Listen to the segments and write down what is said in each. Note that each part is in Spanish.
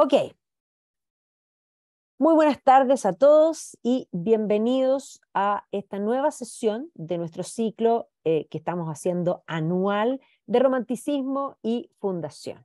Ok. Muy buenas tardes a todos y bienvenidos a esta nueva sesión de nuestro ciclo eh, que estamos haciendo anual de romanticismo y fundación.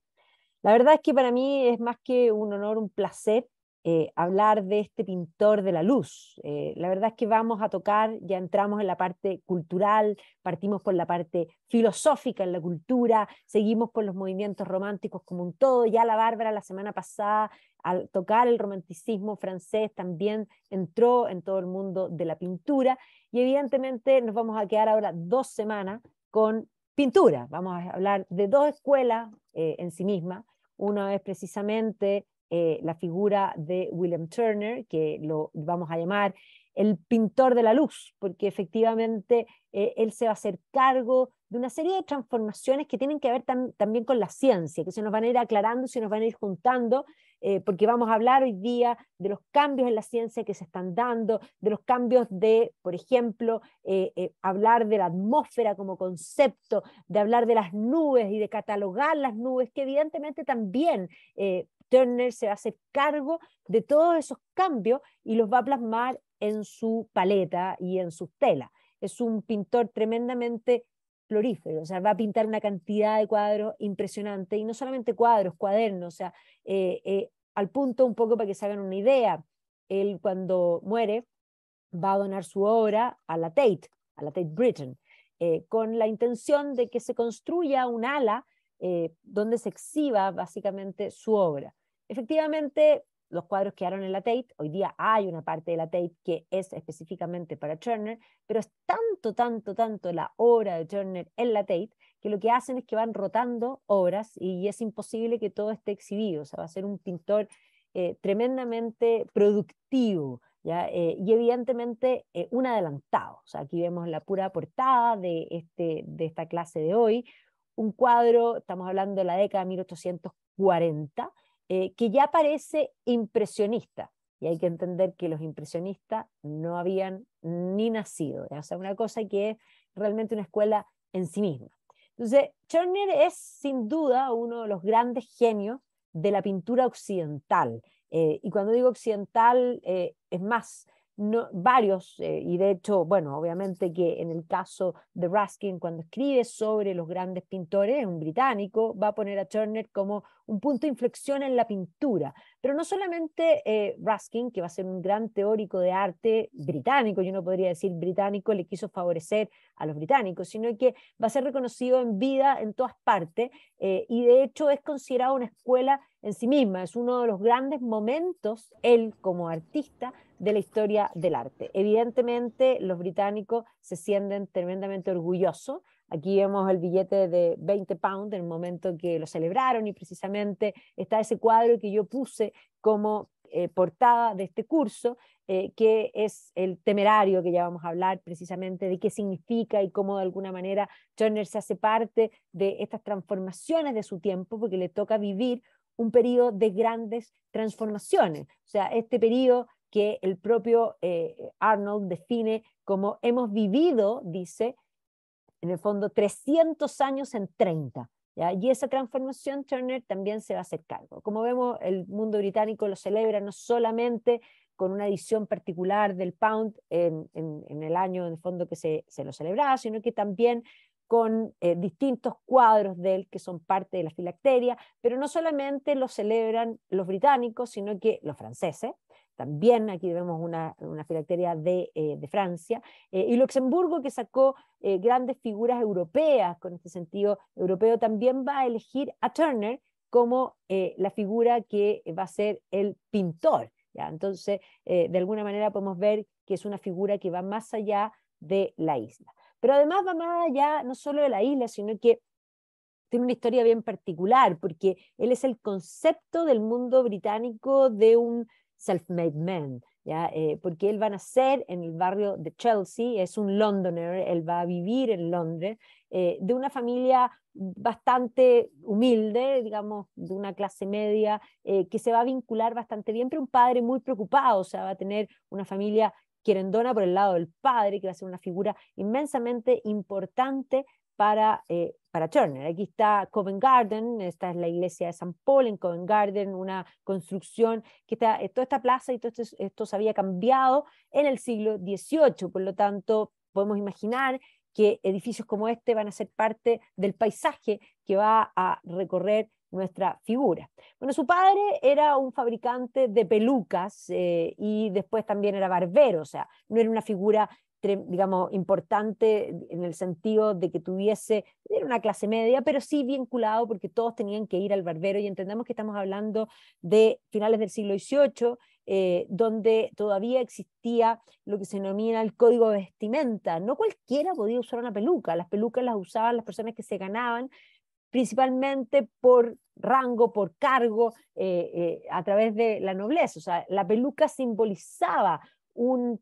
La verdad es que para mí es más que un honor, un placer eh, hablar de este pintor de la luz. Eh, la verdad es que vamos a tocar, ya entramos en la parte cultural, partimos por la parte filosófica en la cultura, seguimos por los movimientos románticos como un todo. Ya la Bárbara la semana pasada, al tocar el romanticismo francés, también entró en todo el mundo de la pintura. Y evidentemente nos vamos a quedar ahora dos semanas con pintura. Vamos a hablar de dos escuelas eh, en sí misma. Una es precisamente eh, la figura de William Turner, que lo vamos a llamar el pintor de la luz, porque efectivamente eh, él se va a hacer cargo de una serie de transformaciones que tienen que ver también con la ciencia, que se nos van a ir aclarando, se nos van a ir juntando, eh, porque vamos a hablar hoy día de los cambios en la ciencia que se están dando, de los cambios de, por ejemplo, hablar de la atmósfera como concepto, de hablar de las nubes y de catalogar las nubes, que evidentemente también Turner se va a hacer cargo de todos esos cambios y los va a plasmar en su paleta y en sus telas. Es un pintor tremendamente florífero, o sea, va a pintar una cantidad de cuadros impresionante y no solamente cuadros, cuadernos, o sea, eh, eh, al punto un poco para que se hagan una idea, él cuando muere va a donar su obra a la Tate, a la Tate Britain, eh, con la intención de que se construya un ala donde se exhiba básicamente su obra. Efectivamente, los cuadros quedaron en la Tate, hoy día hay una parte de la Tate que es específicamente para Turner, pero es tanto, tanto, tanto la obra de Turner en la Tate que lo que hacen es que van rotando obras y es imposible que todo esté exhibido, o sea, va a ser un pintor eh, tremendamente productivo. Eh, y evidentemente eh, un adelantado. O sea, aquí vemos la pura portada de, este, de esta clase de hoy, un cuadro, estamos hablando de la década de 1840, eh, que ya parece impresionista. Y hay que entender que los impresionistas no habían ni nacido. O sea, una cosa que es realmente una escuela en sí misma. Entonces, Turner es sin duda uno de los grandes genios de la pintura occidental. Eh, y cuando digo occidental, eh, es más, varios, y de hecho, bueno, obviamente que en el caso de Ruskin, cuando escribe sobre los grandes pintores, un británico, va a poner a Turner como un punto de inflexión en la pintura. Pero no solamente eh, Ruskin, que va a ser un gran teórico de arte británico, yo no podría decir británico, le quiso favorecer a los británicos, sino que va a ser reconocido en vida en todas partes eh, y de hecho es considerado una escuela en sí misma. Es uno de los grandes momentos, él como artista, de la historia del arte. Evidentemente, los británicos se sienten tremendamente orgullosos Aquí vemos el billete de 20 pounds en el momento que lo celebraron y precisamente está ese cuadro que yo puse como eh, portada de este curso, eh, que es el temerario que ya vamos a hablar precisamente de qué significa y cómo de alguna manera Turner se hace parte de estas transformaciones de su tiempo, porque le toca vivir un periodo de grandes transformaciones. O sea, este periodo que el propio eh, Arnold define como hemos vivido, dice, en el fondo 300 años en 30. ¿Ya? Y esa transformación Turner también se va a hacer cargo. Como vemos, el mundo británico lo celebra no solamente con una edición particular del pound en, el año en el fondo que se, lo celebraba, sino que también con eh, distintos cuadros de él que son parte de la filacteria, pero no solamente lo celebran los británicos, sino que los franceses, también aquí vemos una, filacteria de, eh, Francia, eh, y Luxemburgo que sacó eh, grandes figuras europeas con este sentido europeo, también va a elegir a Turner como la figura que va a ser el pintor. Entonces, de alguna manera podemos ver que es una figura que va más allá de la isla. Pero además va más allá no solo de la isla, sino que tiene una historia bien particular, porque él es el concepto del mundo británico de un self-made man, eh, porque él va a nacer en el barrio de Chelsea, es un Londoner, él va a vivir en Londres, eh, de una familia bastante humilde, digamos, de una clase media, eh, que se va a vincular bastante bien, pero un padre muy preocupado, o sea, va a tener una familia querendona por el lado del padre, que va a ser una figura inmensamente importante para, eh, para Turner. Aquí está Covent Garden, esta es la iglesia de San Paul en Covent Garden, una construcción que está, eh, toda esta plaza y todo esto, se había cambiado en el siglo XVIII, por lo tanto podemos imaginar que edificios como este van a ser parte del paisaje que va a recorrer nuestra figura. Bueno, su padre era un fabricante de pelucas eh, y después también era barbero, o sea, no era una figura digamos, importante en el sentido de que tuviese, era una clase media, pero sí vinculado porque todos tenían que ir al barbero y entendemos que estamos hablando de finales del siglo XVIII, eh, donde todavía existía lo que se denomina el código de vestimenta. No cualquiera podía usar una peluca, las pelucas las usaban las personas que se ganaban principalmente por rango, por cargo, eh, eh, a través de la nobleza. O sea, la peluca simbolizaba un,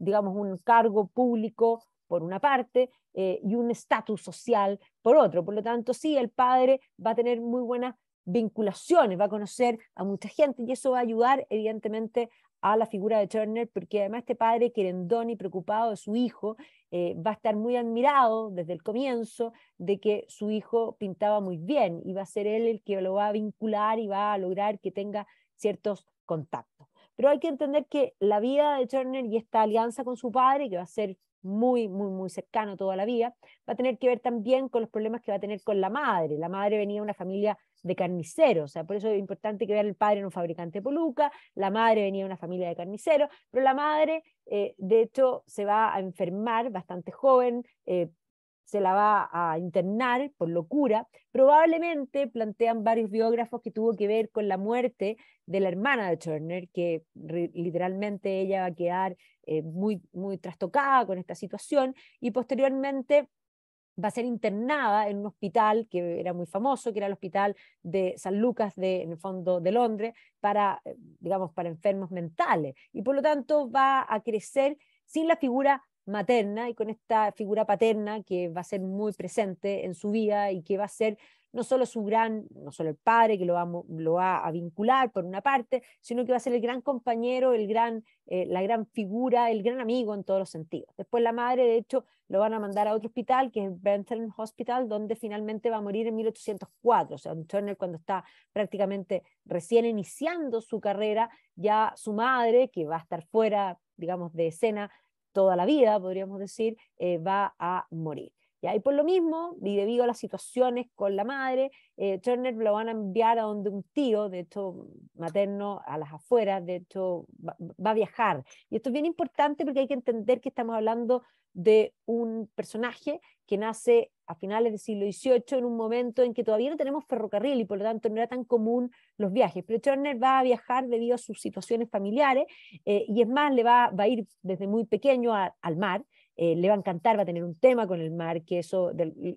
digamos, un cargo público por una parte eh, y un estatus social por otro. Por lo tanto, sí, el padre va a tener muy buenas vinculaciones, va a conocer a mucha gente y eso va a ayudar evidentemente a la figura de Turner, porque además este padre querendón y preocupado de su hijo eh, va a estar muy admirado desde el comienzo de que su hijo pintaba muy bien y va a ser él el que lo va a vincular y va a lograr que tenga ciertos contactos. Pero hay que entender que la vida de Turner y esta alianza con su padre, que va a ser muy, muy, muy cercano toda la vida, va a tener que ver también con los problemas que va a tener con la madre. La madre venía de una familia de carniceros, o sea, por eso es importante que vean el padre en un fabricante de poluca, la madre venía de una familia de carniceros, pero la madre, eh, de hecho, se va a enfermar bastante joven, eh, se la va a internar por locura, probablemente plantean varios biógrafos que tuvo que ver con la muerte de la hermana de Turner, que literalmente ella va a quedar eh, muy, muy trastocada con esta situación y posteriormente va a ser internada en un hospital que era muy famoso, que era el hospital de San Lucas, de, en el fondo de Londres, para, eh, digamos, para enfermos mentales. Y por lo tanto va a crecer sin la figura materna y con esta figura paterna que va a ser muy presente en su vida y que va a ser no solo su gran, no solo el padre que lo va, lo va a vincular por una parte, sino que va a ser el gran compañero, el gran, eh, la gran figura, el gran amigo en todos los sentidos. Después la madre, de hecho, lo van a mandar a otro hospital, que es Benton Hospital, donde finalmente va a morir en 1804. O sea, cuando está prácticamente recién iniciando su carrera, ya su madre, que va a estar fuera, digamos, de escena toda la vida, podríamos decir, eh, va a morir. Y por lo mismo, y debido a las situaciones con la madre, eh, Turner lo van a enviar a donde un tío, de hecho, materno, a las afueras, de hecho, va, a viajar. Y esto es bien importante porque hay que entender que estamos hablando de un personaje que nace a finales del siglo XVIII, en un momento en que todavía no tenemos ferrocarril y por lo tanto no era tan común los viajes. Pero Turner va a viajar debido a sus situaciones familiares eh, y es más, le va, va a ir desde muy pequeño al mar eh, le va a encantar, va a tener un tema con el mar, que eso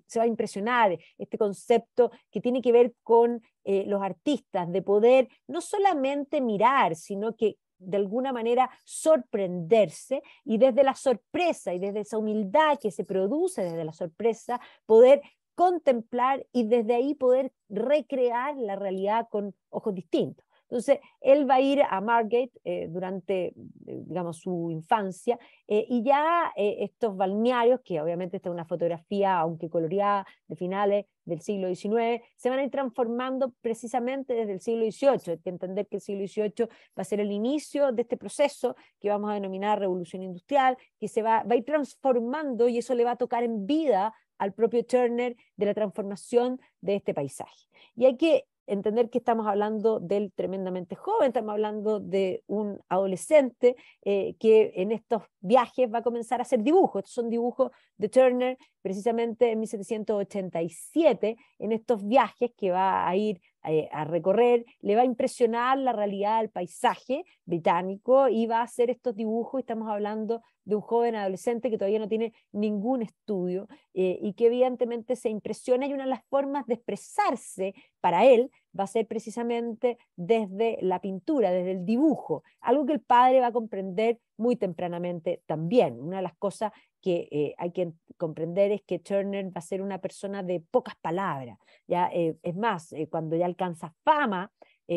se va a impresionar, este concepto que tiene que ver con eh, los artistas, de poder no solamente mirar, sino que de alguna manera sorprenderse y desde la sorpresa y desde esa humildad que se produce desde la sorpresa, poder contemplar y desde ahí poder recrear la realidad con ojos distintos. Entonces, él va a ir a Margate eh, durante, eh, digamos, su infancia eh, y ya estos balnearios, que obviamente esta es una fotografía, aunque coloreada, de finales del siglo XIX, se van a ir transformando precisamente desde el siglo XVIII. Hay que entender que el siglo XVIII va a ser el inicio de este proceso que vamos a denominar revolución industrial, que se va, va a ir transformando y eso le va a tocar en vida al propio Turner de la transformación de este paisaje. Y hay que entender que estamos hablando del tremendamente joven, estamos hablando de un adolescente eh, que en estos viajes va a comenzar a hacer dibujos. Estos son dibujos de Turner, precisamente en 1787, en estos viajes que va a ir eh, a recorrer, le va a impresionar la realidad del paisaje británico y va a hacer estos dibujos, estamos hablando de un joven adolescente que todavía no tiene ningún estudio eh, y que evidentemente se impresiona y una de las formas de expresarse para él va a ser precisamente desde la pintura, desde el dibujo, algo que el padre va a comprender muy tempranamente también. Una de las cosas que eh, hay que comprender es que Turner va a ser una persona de pocas palabras. Ya, eh, es más, cuando ya alcanza fama,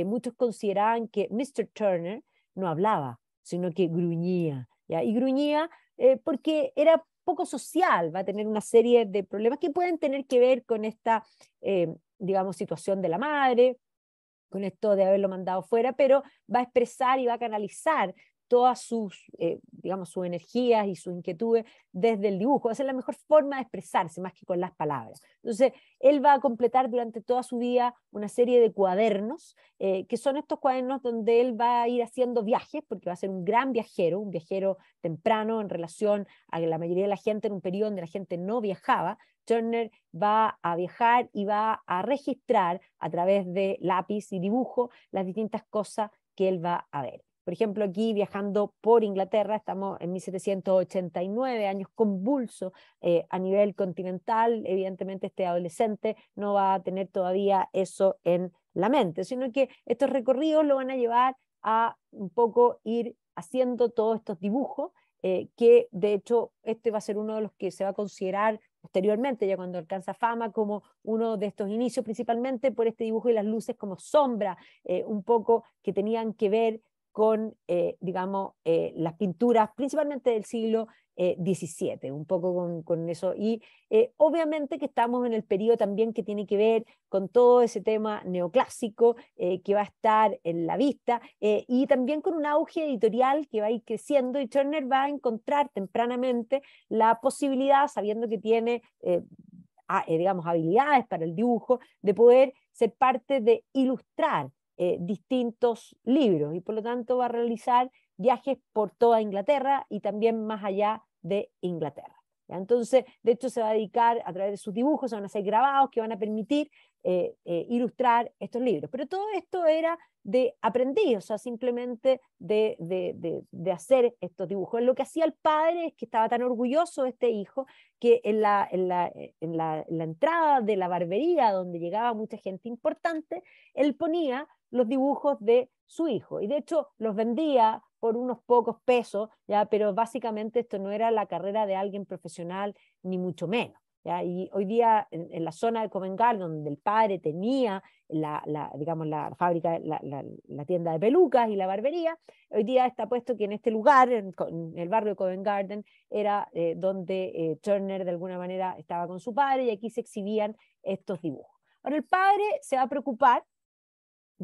muchos consideraban que Mr. Turner no hablaba, sino que gruñía, y gruñía eh, porque era poco social, va a tener una serie de problemas que pueden tener que ver con esta, eh, digamos, situación de la madre, con esto de haberlo mandado fuera, pero va a expresar y va a canalizar todas sus, eh, digamos, sus energías y sus inquietudes desde el dibujo. a es la mejor forma de expresarse, más que con las palabras. Entonces, él va a completar durante toda su vida una serie de cuadernos, eh, que son estos cuadernos donde él va a ir haciendo viajes, porque va a ser un gran viajero, un viajero temprano en relación a la mayoría de la gente en un periodo donde la gente no viajaba, Turner va a viajar y va a registrar a través de lápiz y dibujo las distintas cosas que él va a ver. Por ejemplo, aquí viajando por Inglaterra, estamos en 1789, años convulsos eh, a nivel continental, evidentemente este adolescente no va a tener todavía eso en la mente, sino que estos recorridos lo van a llevar a un poco ir haciendo todos estos dibujos, eh, que de hecho este va a ser uno de los que se va a considerar posteriormente, ya cuando alcanza fama, como uno de estos inicios, principalmente por este dibujo y las luces como sombra, eh, un poco que tenían que ver con, eh, digamos, eh, las pinturas principalmente del siglo XVII, eh, un poco con, eso. Y obviamente que estamos en el periodo también que tiene que ver con todo ese tema neoclásico que va a estar en la vista y también con un auge editorial que va a ir creciendo y Turner va a encontrar tempranamente la posibilidad, sabiendo que tiene... digamos, habilidades para el dibujo, de poder ser parte de ilustrar eh, distintos libros y por lo tanto va a realizar viajes por toda Inglaterra y también más allá de Inglaterra. Entonces, de hecho, se va a dedicar a través de sus dibujos, van a hacer grabados que van a permitir eh, eh, ilustrar estos libros. Pero todo esto era de aprendiz, o sea, simplemente de, hacer estos dibujos. Lo que hacía el padre es que estaba tan orgulloso de este hijo que en la, en la entrada de la barbería donde llegaba mucha gente importante, él ponía los dibujos de su hijo. Y de hecho los vendía por unos pocos pesos, ¿ya? pero básicamente esto no era la carrera de alguien profesional, ni mucho menos. Y hoy día en, la zona de Garden, donde el padre tenía la, digamos, la fábrica, la, tienda de pelucas y la barbería, hoy día está puesto que en este lugar, en, el barrio de Covent Garden, era eh, donde eh, Turner de alguna manera estaba con su padre y aquí se exhibían estos dibujos. Ahora el padre se va a preocupar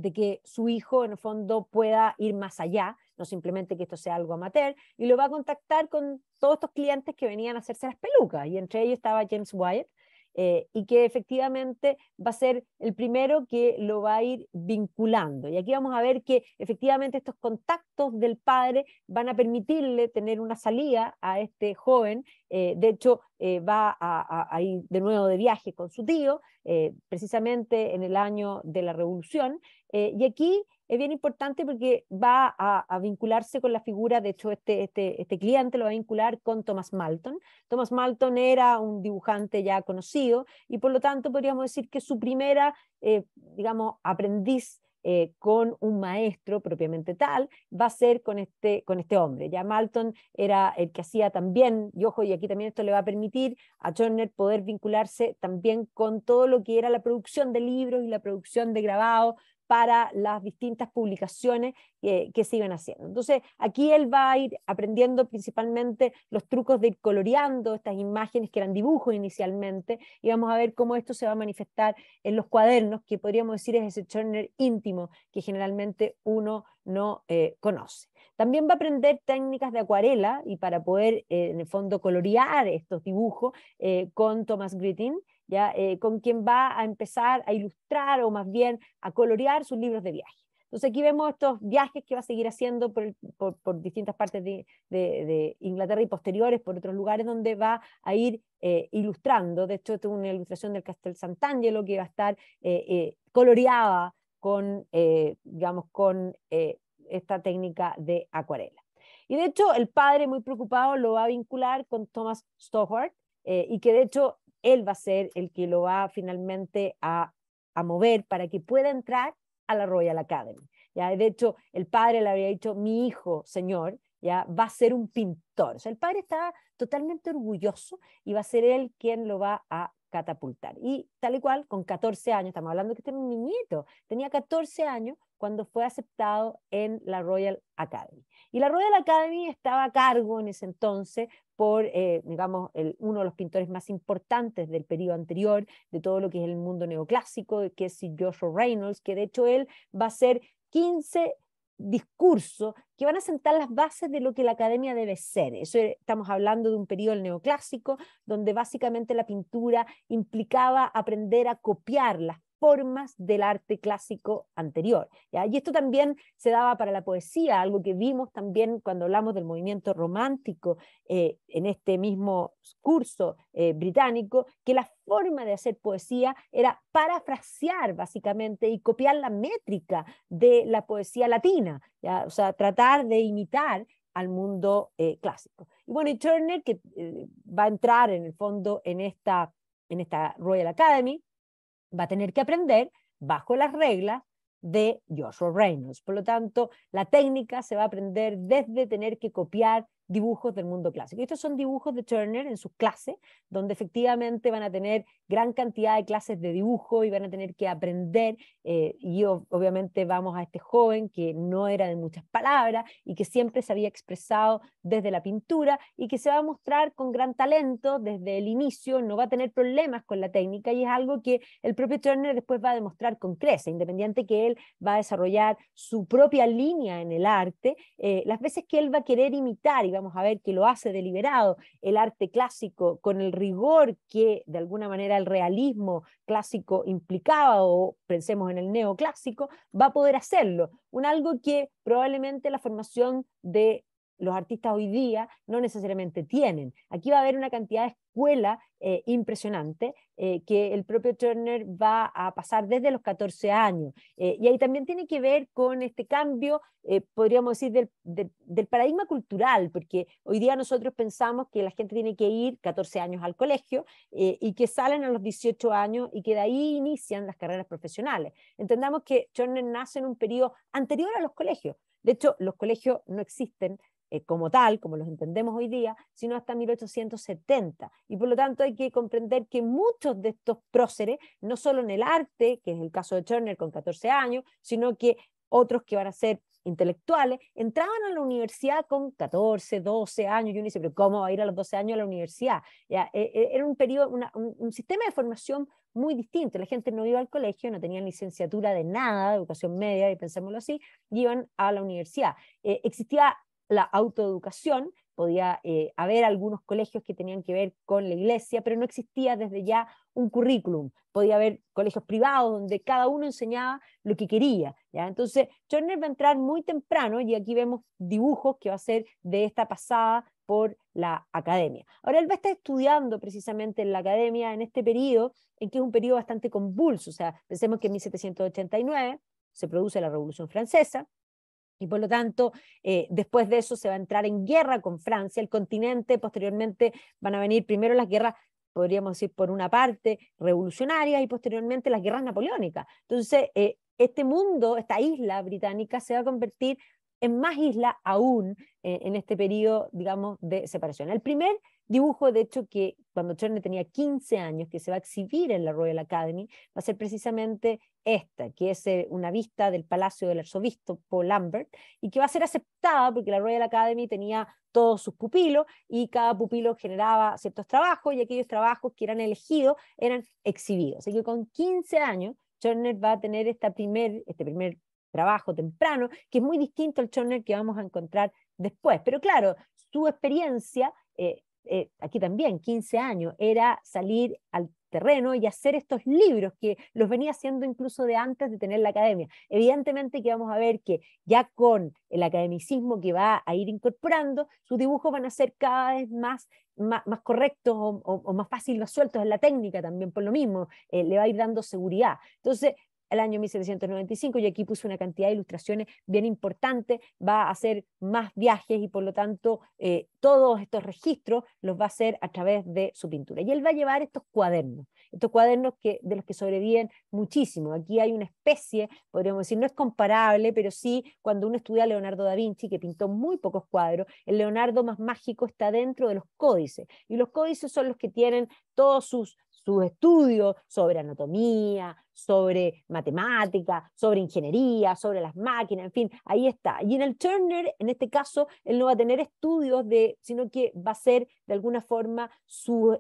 de que su hijo en el fondo pueda ir más allá, no simplemente que esto sea algo amateur, y lo va a contactar con todos estos clientes que venían a hacerse las pelucas, y entre ellos estaba James Wyatt, eh, y que efectivamente va a ser el primero que lo va a ir vinculando. Y aquí vamos a ver que efectivamente estos contactos del padre van a permitirle tener una salida a este joven. Eh, de hecho, eh, va a, ir de nuevo de viaje con su tío, eh, precisamente en el año de la Revolución. Eh, y aquí es bien importante porque va a, vincularse con la figura, de hecho este, este, este cliente lo va a vincular con Thomas Malton. Thomas Malton era un dibujante ya conocido y por lo tanto podríamos decir que su primera, digamos, aprendiz eh, con un maestro propiamente tal, va a ser con este, con este hombre. Ya Malton era el que hacía también, y ojo, y aquí también esto le va a permitir a Turner poder vincularse también con todo lo que era la producción de libros y la producción de grabados, para las distintas publicaciones que se iban haciendo. Entonces, aquí él va a ir aprendiendo principalmente los trucos de ir coloreando estas imágenes que eran dibujos inicialmente, y vamos a ver cómo esto se va a manifestar en los cuadernos, que podríamos decir es ese Turner íntimo que generalmente uno no eh, conoce. También va a aprender técnicas de acuarela y para poder, eh, en el fondo, colorear estos dibujos eh, con Thomas Grittin, eh, con quien va a empezar a ilustrar o más bien a colorear sus libros de viaje. Entonces aquí vemos estos viajes que va a seguir haciendo por, distintas partes de, Inglaterra y posteriores por otros lugares donde va a ir eh, ilustrando. De hecho, es una ilustración del Castel Sant'Angelo que va a estar eh, coloreada con, digamos, con esta técnica de acuarela. Y de hecho, el padre muy preocupado lo va a vincular con Thomas Stowart, y que de hecho él va a ser el que lo va finalmente a, mover para que pueda entrar a la Royal Academy. ¿ya? De hecho, el padre le había dicho, mi hijo, señor, ¿ya? va a ser un pintor. O sea, el padre está totalmente orgulloso y va a ser él quien lo va a catapultar. Y tal y cual, con 14 años, estamos hablando que este niñito, tenía 14 años cuando fue aceptado en la Royal Academy. Y la Royal Academy estaba a cargo en ese entonces por, eh, digamos, uno de los pintores más importantes del periodo anterior, de todo lo que es el mundo neoclásico, que es Joshua Reynolds, que de hecho él va a ser 15 discurso que van a sentar las bases de lo que la academia debe ser. estamos hablando de un periodo neoclásico, donde básicamente la pintura implicaba aprender a copiar las formas del arte clásico anterior. Y esto también se daba para la poesía, algo que vimos también cuando hablamos del movimiento romántico eh, en este mismo curso eh, británico, que la forma de hacer poesía era parafrasear básicamente y copiar la métrica de la poesía latina, o sea, tratar de imitar al mundo eh, clásico. Y bueno, y Turner, que va a entrar en el fondo en esta, en esta Royal Academy, va a tener que aprender bajo las reglas de Joshua Reynolds. Por lo tanto, la técnica se va a aprender desde tener que copiar dibujos del mundo clásico. Estos son dibujos de Turner en sus clases, donde efectivamente van a tener gran cantidad de clases de dibujo y van a tener que aprender. Eh, y obviamente vamos a este joven que no era de muchas palabras y que siempre se había expresado desde la pintura y que se va a mostrar con gran talento desde el inicio, no va a tener problemas con la técnica y es algo que el propio Turner después va a demostrar con crece, independiente que él va a desarrollar su propia línea en el arte, eh, las veces que él va a querer imitar y va vamos a ver que lo hace deliberado, el arte clásico con el rigor que de alguna manera el realismo clásico implicaba o pensemos en el neoclásico, va a poder hacerlo. Un algo que probablemente la formación de los artistas hoy día no necesariamente tienen. Aquí va a haber una cantidad escuela eh, impresionante eh, que el propio Turner va a pasar desde los 14 años. Eh, y ahí también tiene que ver con este cambio, podríamos decir, del, paradigma cultural, porque hoy día nosotros pensamos que la gente tiene que ir 14 años al colegio y que salen a los 18 años y que de ahí inician las carreras profesionales. Entendamos que Turner nace en un periodo anterior a los colegios. De hecho, los colegios no existen eh, como tal, como los entendemos hoy día, sino hasta 1870. Y por lo tanto hay que comprender que muchos de estos próceres, no solo en el arte, que es el caso de Turner con 14 años, sino que otros que van a ser intelectuales, entraban a la universidad con 14, 12 años, y uno dice, pero ¿cómo va a ir a los 12 años a la universidad? Eh, eh, era un periodo, un, sistema de formación muy distinto, la gente no iba al colegio, no tenían licenciatura de nada, educación media, y pensémoslo así, y iban a la universidad. existía la autoeducación, podía eh, haber algunos colegios que tenían que ver con la iglesia, pero no existía desde ya un currículum. Podía haber colegios privados donde cada uno enseñaba lo que quería. ¿ya? Entonces, Turner va a entrar muy temprano y aquí vemos dibujos que va a ser de esta pasada por la academia. Ahora él va a estar estudiando precisamente en la academia en este periodo, en que es un periodo bastante convulso. O sea, pensemos que en 1789 se produce la Revolución Francesa, y por lo tanto, eh, después de eso se va a entrar en guerra con Francia, el continente, posteriormente van a venir primero las guerras podríamos decir, por una parte revolucionaria y posteriormente las guerras napoleónicas. Entonces, eh, este mundo, esta isla británica, se va a convertir en más isla aún eh, en este periodo, digamos, de separación. El primer dibujo, de hecho, que cuando Turner tenía 15 años, que se va a exhibir en la Royal Academy, va a ser precisamente esta, que es eh, una vista del palacio del arzobispo Paul Lambert, y que va a ser aceptada porque la Royal Academy tenía todos sus pupilos y cada pupilo generaba ciertos trabajos y aquellos trabajos que eran elegidos eran exhibidos. Así que con 15 años, Turner va a tener esta primer, este primer trabajo temprano, que es muy distinto al Turner que vamos a encontrar después. Pero claro, su experiencia eh, eh, aquí también 15 años, era salir al terreno y hacer estos libros que los venía haciendo incluso de antes de tener la academia. Evidentemente que vamos a ver que ya con el academicismo que va a ir incorporando, sus dibujos van a ser cada vez más, más, correctos o, más fáciles más fácil en la técnica también, por lo mismo, eh, le va a ir dando seguridad. Entonces, el año 1795, y aquí puse una cantidad de ilustraciones bien importante, va a hacer más viajes y por lo tanto eh, todos estos registros los va a hacer a través de su pintura. Y él va a llevar estos cuadernos, estos cuadernos que, de los que sobreviven muchísimo. Aquí hay una especie, podríamos decir, no es comparable, pero sí cuando uno estudia a Leonardo da Vinci, que pintó muy pocos cuadros, el Leonardo más mágico está dentro de los códices, y los códices son los que tienen todos sus sus estudios sobre anatomía, sobre matemática, sobre ingeniería, sobre las máquinas, en fin, ahí está. Y en el Turner, en este caso, él no va a tener estudios de, sino que va a ser de alguna forma sus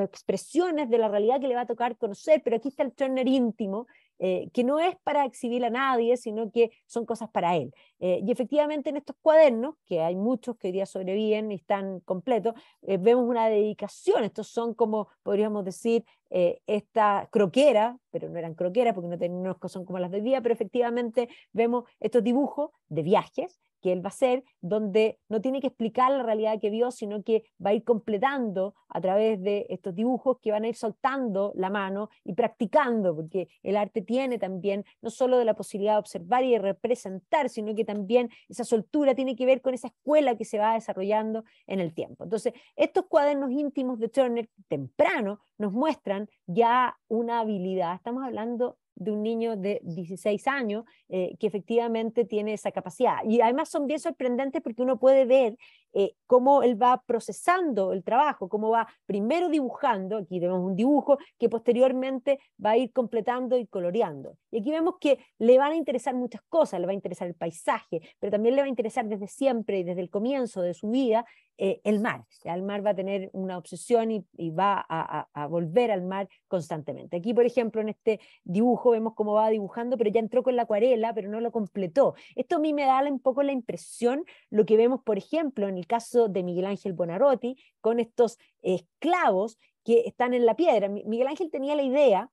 expresiones de la realidad que le va a tocar conocer, pero aquí está el Turner íntimo, eh, que no es para exhibir a nadie, sino que son cosas para él. Eh, y efectivamente en estos cuadernos, que hay muchos que hoy día sobreviven y están completos, eh, vemos una dedicación. Estos son como, podríamos decir, eh, esta croquera, pero no eran croqueras porque no, tenían, son como las de hoy día, pero efectivamente vemos estos dibujos de viajes que él va a hacer, donde no tiene que explicar la realidad que vio, sino que va a ir completando a través de estos dibujos que van a ir soltando la mano y practicando, porque el arte tiene también no solo de la posibilidad de observar y de representar, sino que también esa soltura tiene que ver con esa escuela que se va desarrollando en el tiempo. Entonces, estos cuadernos íntimos de Turner temprano nos muestran ya una habilidad. Estamos hablando de un niño de 16 años eh, que efectivamente tiene esa capacidad. Y además son bien sorprendentes porque uno puede ver eh, cómo él va procesando el trabajo, cómo va primero dibujando, aquí tenemos un dibujo que posteriormente va a ir completando y coloreando. Y aquí vemos que le van a interesar muchas cosas, le va a interesar el paisaje, pero también le va a interesar desde siempre y desde el comienzo de su vida eh, el mar. Ya el mar va a tener una obsesión y, va a, a, volver al mar constantemente. Aquí, por ejemplo, en este dibujo vemos cómo va dibujando, pero ya entró con la acuarela, pero no lo completó. Esto a mí me da un poco la impresión, lo que vemos, por ejemplo, en el caso de Miguel Ángel Buonarroti, con estos esclavos que están en la piedra. Miguel Ángel tenía la idea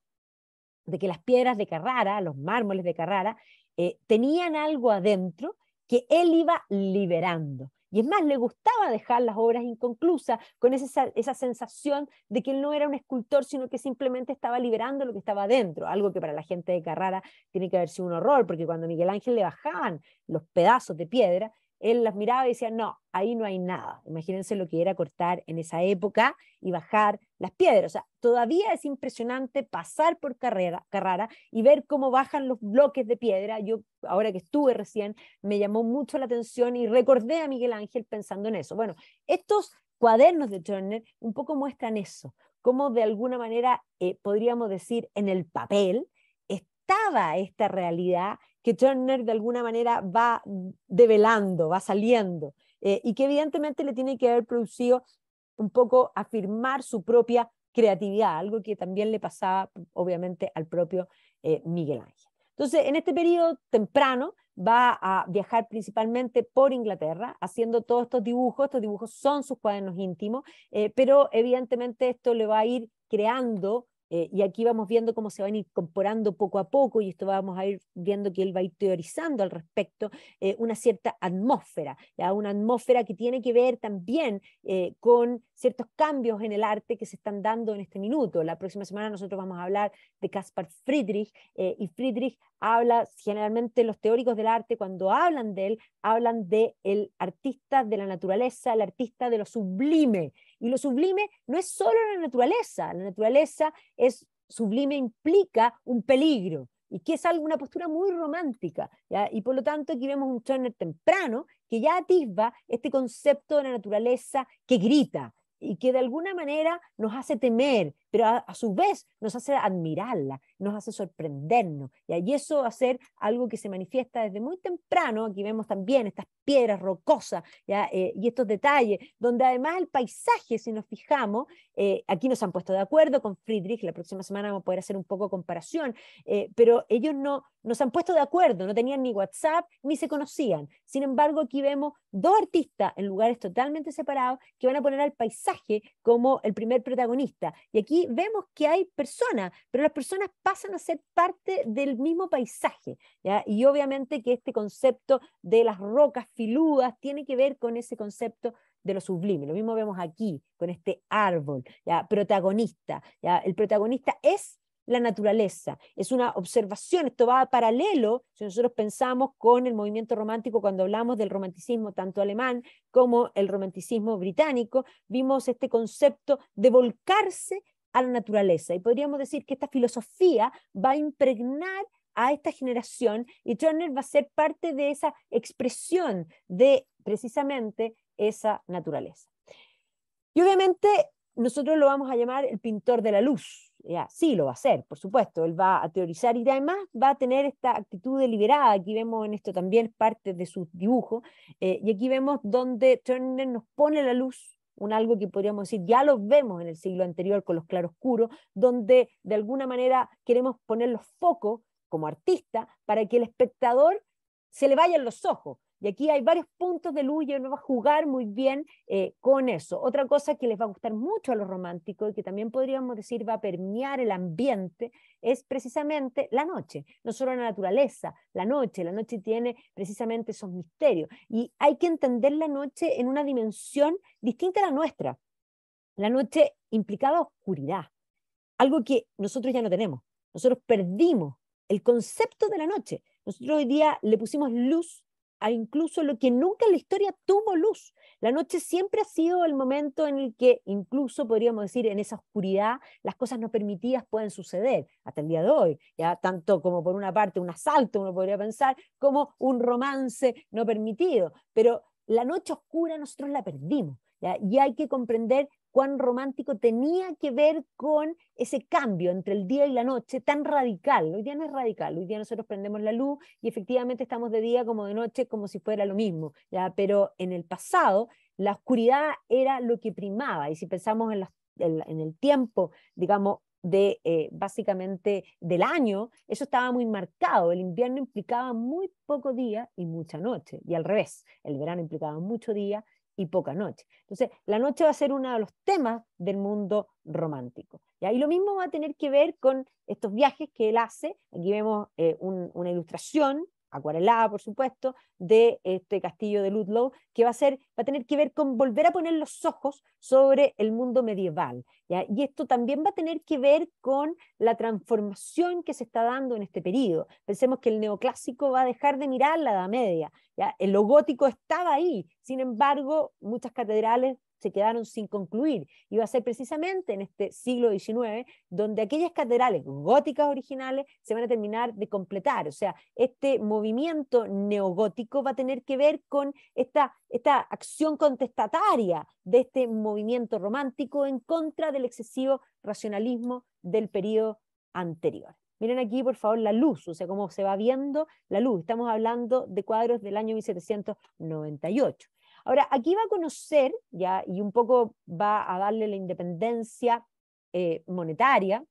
de que las piedras de Carrara, los mármoles de Carrara, eh, tenían algo adentro que él iba liberando. Y es más, le gustaba dejar las obras inconclusas, con esa, esa sensación de que él no era un escultor, sino que simplemente estaba liberando lo que estaba adentro, algo que para la gente de Carrara tiene que haber sido un horror, porque cuando Miguel Ángel le bajaban los pedazos de piedra, él las miraba y decía, no, ahí no hay nada. Imagínense lo que era cortar en esa época y bajar las piedras. O sea, todavía es impresionante pasar por Carrera, Carrara y ver cómo bajan los bloques de piedra. Yo, ahora que estuve recién, me llamó mucho la atención y recordé a Miguel Ángel pensando en eso. Bueno, estos cuadernos de Turner un poco muestran eso, cómo de alguna manera, eh, podríamos decir, en el papel estaba esta realidad que Turner de alguna manera va develando, va saliendo, eh, y que evidentemente le tiene que haber producido un poco afirmar su propia creatividad, algo que también le pasaba obviamente al propio eh, Miguel Ángel. Entonces, en este periodo temprano va a viajar principalmente por Inglaterra, haciendo todos estos dibujos, estos dibujos son sus cuadernos íntimos, eh, pero evidentemente esto le va a ir creando eh, y aquí vamos viendo cómo se van incorporando poco a poco, y esto vamos a ir viendo que él va a ir teorizando al respecto, eh, una cierta atmósfera, ¿ya? una atmósfera que tiene que ver también eh, con ciertos cambios en el arte que se están dando en este minuto. La próxima semana nosotros vamos a hablar de Caspar Friedrich, y Friedrich habla, generalmente los teóricos del arte cuando hablan de él, hablan de artista de la naturaleza, el artista de lo sublime, y lo sublime no es solo la naturaleza, la naturaleza es sublime implica un peligro y que es algo, una postura muy romántica. Y por lo tanto aquí vemos un Turner temprano que ya atisba este concepto de la naturaleza que grita y que de alguna manera nos hace temer, pero a, su vez nos hace admirarla, nos hace sorprendernos. Y eso va a ser algo que se manifiesta desde muy temprano. Aquí vemos también estas piedras rocosas eh, y estos detalles, donde además el paisaje, si nos fijamos, eh, aquí nos han puesto de acuerdo con Friedrich, la próxima semana vamos a poder hacer un poco de comparación, eh, pero ellos no nos han puesto de acuerdo, no tenían ni WhatsApp ni se conocían. Sin embargo, aquí vemos dos artistas en lugares totalmente separados que van a poner al paisaje como el primer protagonista. Y aquí vemos que hay personas, pero las personas pasan a ser parte del mismo paisaje. Y obviamente que este concepto de las rocas filudas tiene que ver con ese concepto de lo sublime. Lo mismo vemos aquí con este árbol, ¿ya? protagonista. ¿ya? El protagonista es la naturaleza. Es una observación, esto va a paralelo, si nosotros pensamos con el movimiento romántico cuando hablamos del romanticismo tanto alemán como el romanticismo británico, vimos este concepto de volcarse a la naturaleza. Y podríamos decir que esta filosofía va a impregnar a esta generación y Turner va a ser parte de esa expresión de precisamente esa naturaleza. Y obviamente nosotros lo vamos a llamar el pintor de la luz. Ya, sí, lo va a hacer, por supuesto, él va a teorizar y además va a tener esta actitud deliberada. Aquí vemos en esto también parte de su dibujo, eh, y aquí vemos donde Turner nos pone la luz un algo que podríamos decir, ya lo vemos en el siglo anterior con los claroscuros, donde de alguna manera queremos poner los focos como artista para que el espectador se le vayan los ojos, y aquí hay varios puntos de luz y uno va a jugar muy bien eh, con eso. Otra cosa que les va a gustar mucho a los románticos y que también podríamos decir va a permear el ambiente es precisamente la noche, no solo la naturaleza, la noche. La noche tiene precisamente esos misterios. Y hay que entender la noche en una dimensión distinta a la nuestra. La noche implicaba oscuridad, algo que nosotros ya no tenemos. Nosotros perdimos el concepto de la noche. Nosotros hoy día le pusimos luz incluso lo que nunca en la historia tuvo luz. La noche siempre ha sido el momento en el que incluso podríamos decir en esa oscuridad las cosas no permitidas pueden suceder hasta el día de hoy, ya tanto como por una parte un asalto uno podría pensar como un romance no permitido, pero la noche oscura nosotros la perdimos y hay que comprender cuán romántico tenía que ver con ese cambio entre el día y la noche tan radical. Hoy día no es radical, hoy día nosotros prendemos la luz y efectivamente estamos de día como de noche, como si fuera lo mismo, pero en el pasado la oscuridad era lo que primaba y si pensamos en, el tiempo, digamos, de eh, básicamente del año, eso estaba muy marcado. El invierno implicaba muy poco día y mucha noche, y al revés, el verano implicaba mucho día y poca noche. Entonces, la noche va a ser uno de los temas del mundo romántico. y ahí lo mismo va a tener que ver con estos viajes que él hace. Aquí vemos eh, una ilustración acuarelada, por supuesto, de este castillo de Ludlow, que va a, ser, va a tener que ver con volver a poner los ojos sobre el mundo medieval. Y esto también va a tener que ver con la transformación que se está dando en este periodo. Pensemos que el neoclásico va a dejar de mirar la Edad Media. ¿ya? logótico gótico estaba ahí, sin embargo, muchas catedrales se quedaron sin concluir. y va a ser precisamente en este siglo XIX donde aquellas catedrales góticas originales se van a terminar de completar. O sea, este movimiento neogótico va a tener que ver con esta, esta acción contestataria de este movimiento romántico en contra del excesivo racionalismo del periodo anterior. Miren aquí, por favor, la luz, o sea, cómo se va viendo la luz. Estamos hablando de cuadros del año 1798. Ahora, aquí va a conocer, ya, y un poco va a darle la independencia eh, monetaria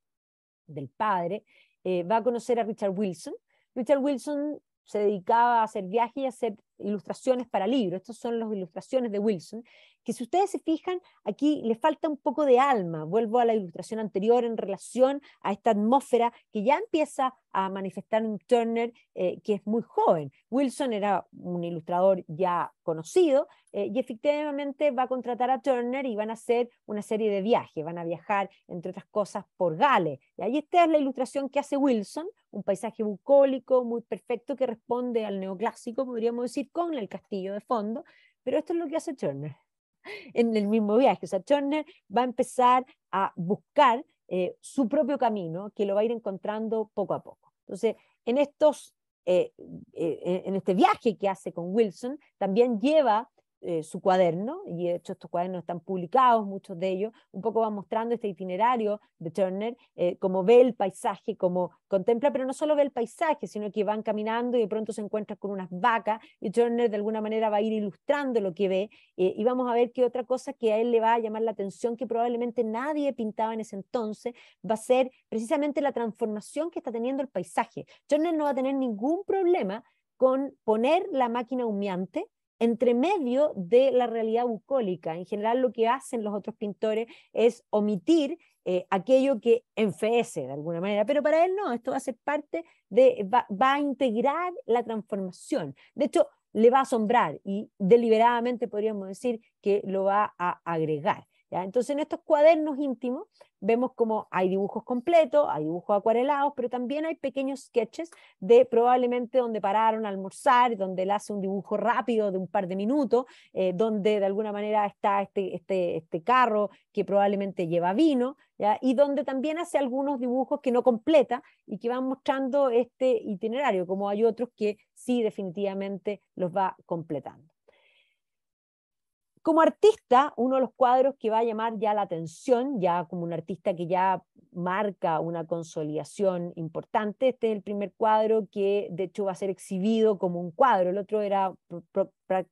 del padre, eh, va a conocer a Richard Wilson. Richard Wilson se dedicaba a hacer viajes y a hacer ilustraciones para libros. Estas son las ilustraciones de Wilson, que si ustedes se fijan, aquí le falta un poco de alma. Vuelvo a la ilustración anterior en relación a esta atmósfera que ya empieza a manifestar un Turner eh, que es muy joven. Wilson era un ilustrador ya conocido eh, y efectivamente va a contratar a Turner y van a hacer una serie de viajes. Van a viajar, entre otras cosas, por Gales. Y ahí está la ilustración que hace Wilson, un paisaje bucólico muy perfecto que responde al neoclásico, podríamos decir, con el castillo de fondo, pero esto es lo que hace Turner en el mismo viaje. O sea, Turner va a empezar a buscar eh, su propio camino, que lo va a ir encontrando poco a poco. Entonces, en estos eh, eh, en este viaje que hace con Wilson, también lleva eh, su cuaderno, y de hecho estos cuadernos están publicados, muchos de ellos, un poco va mostrando este itinerario de Turner, eh, como ve el paisaje, como contempla, pero no solo ve el paisaje, sino que van caminando y de pronto se encuentra con unas vacas, y Turner de alguna manera va a ir ilustrando lo que ve, eh, y vamos a ver que otra cosa que a él le va a llamar la atención, que probablemente nadie pintaba en ese entonces, va a ser precisamente la transformación que está teniendo el paisaje. Turner no va a tener ningún problema con poner la máquina humeante entre medio de la realidad bucólica. En general lo que hacen los otros pintores es omitir eh, aquello que enfece de alguna manera, pero para él no, esto va a ser parte de, va a integrar la transformación. De hecho, le va a asombrar y deliberadamente podríamos decir que lo va a agregar. Entonces en estos cuadernos íntimos vemos como hay dibujos completos, hay dibujos acuarelados, pero también hay pequeños sketches de probablemente donde pararon a almorzar, donde él hace un dibujo rápido de un par de minutos, eh, donde de alguna manera está este, este, este carro que probablemente lleva vino, y donde también hace algunos dibujos que no completa y que van mostrando este itinerario, como hay otros que sí definitivamente los va completando. Como artista, uno de los cuadros que va a llamar ya la atención, ya como un artista que ya marca una consolidación importante, este es el primer cuadro que de hecho va a ser exhibido como un cuadro, el otro era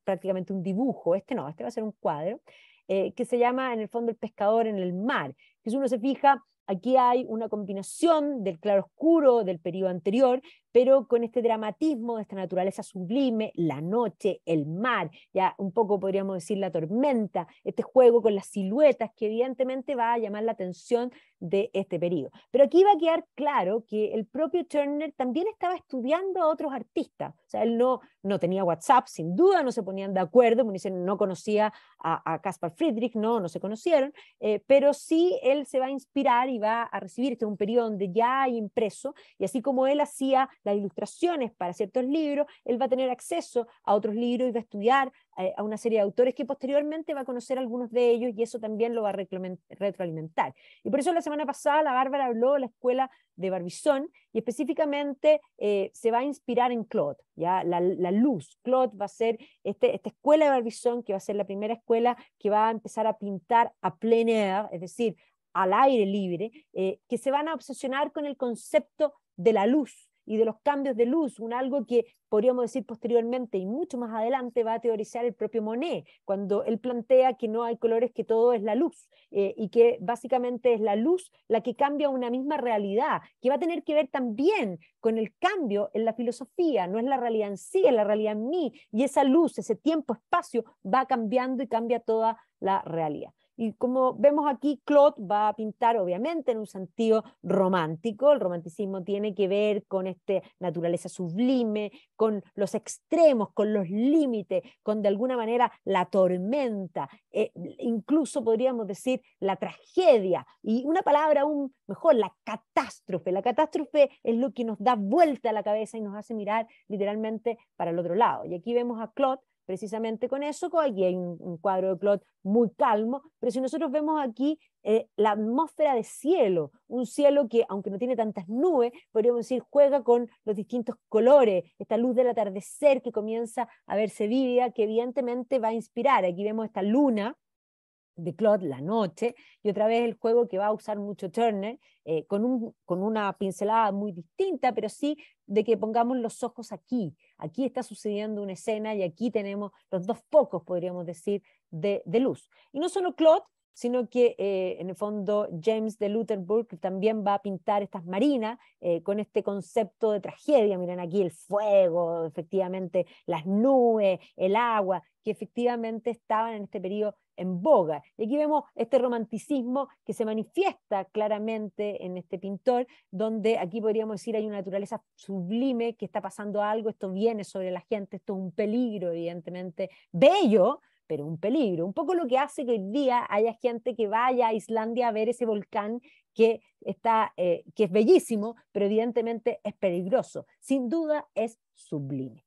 prácticamente un dibujo, este no, este va a ser un cuadro, eh, que se llama en el fondo El pescador en el mar, que si uno se fija, aquí hay una combinación del claro oscuro del periodo anterior pero con este dramatismo de esta naturaleza sublime, la noche, el mar, ya un poco podríamos decir la tormenta, este juego con las siluetas que evidentemente va a llamar la atención de este periodo. Pero aquí va a quedar claro que el propio Turner también estaba estudiando a otros artistas, o sea, él no, no tenía WhatsApp, sin duda no se ponían de acuerdo, no conocía a Caspar Friedrich, no, no se conocieron, eh, pero sí él se va a inspirar y va a recibir, este es un periodo donde ya hay impreso, y así como él hacía las ilustraciones para ciertos libros, él va a tener acceso a otros libros y va a estudiar eh, a una serie de autores que posteriormente va a conocer algunos de ellos y eso también lo va a retroalimentar. Y por eso la semana pasada la Bárbara habló de la escuela de Barbizon y específicamente eh, se va a inspirar en Claude, ¿ya? La, luz. Claude va a ser este, esta escuela de Barbizon que va a ser la primera escuela que va a empezar a pintar a plein air, es decir, al aire libre, eh, que se van a obsesionar con el concepto de la luz y de los cambios de luz, un algo que podríamos decir posteriormente y mucho más adelante va a teorizar el propio Monet, cuando él plantea que no hay colores, que todo es la luz, eh, y que básicamente es la luz la que cambia una misma realidad, que va a tener que ver también con el cambio en la filosofía, no es la realidad en sí, es la realidad en mí, y esa luz, ese tiempo, espacio, va cambiando y cambia toda la realidad. Y como vemos aquí, Claude va a pintar obviamente en un sentido romántico. El romanticismo tiene que ver con esta naturaleza sublime, con los extremos, con los límites, con de alguna manera la tormenta, eh, incluso podríamos decir la tragedia. Y una palabra aún mejor, la catástrofe. La catástrofe es lo que nos da vuelta a la cabeza y nos hace mirar literalmente para el otro lado. Y aquí vemos a Claude precisamente con eso, aquí hay un, cuadro de Claude muy calmo, pero si nosotros vemos aquí eh, la atmósfera de cielo, un cielo que aunque no tiene tantas nubes, podríamos decir, juega con los distintos colores, esta luz del atardecer que comienza a verse vívida, que evidentemente va a inspirar, aquí vemos esta luna, de Claude La Noche, y otra vez el juego que va a usar mucho Turner, eh, con, con, una pincelada muy distinta, pero sí de que pongamos los ojos aquí, aquí está sucediendo una escena y aquí tenemos los dos pocos, podríamos decir, de, luz. Y no solo Claude, sino que eh, en el fondo James de Lutherburg también va a pintar estas marinas eh, con este concepto de tragedia. Miren aquí el fuego, efectivamente, las nubes, el agua, que efectivamente estaban en este periodo en boga. Y aquí vemos este romanticismo que se manifiesta claramente en este pintor, donde aquí podríamos decir hay una naturaleza sublime que está pasando algo, esto viene sobre la gente, esto es un peligro, evidentemente, bello, pero un peligro. Un poco lo que hace que hoy día haya gente que vaya a Islandia a ver ese volcán que, está, eh, que es bellísimo, pero evidentemente es peligroso. Sin duda es sublime.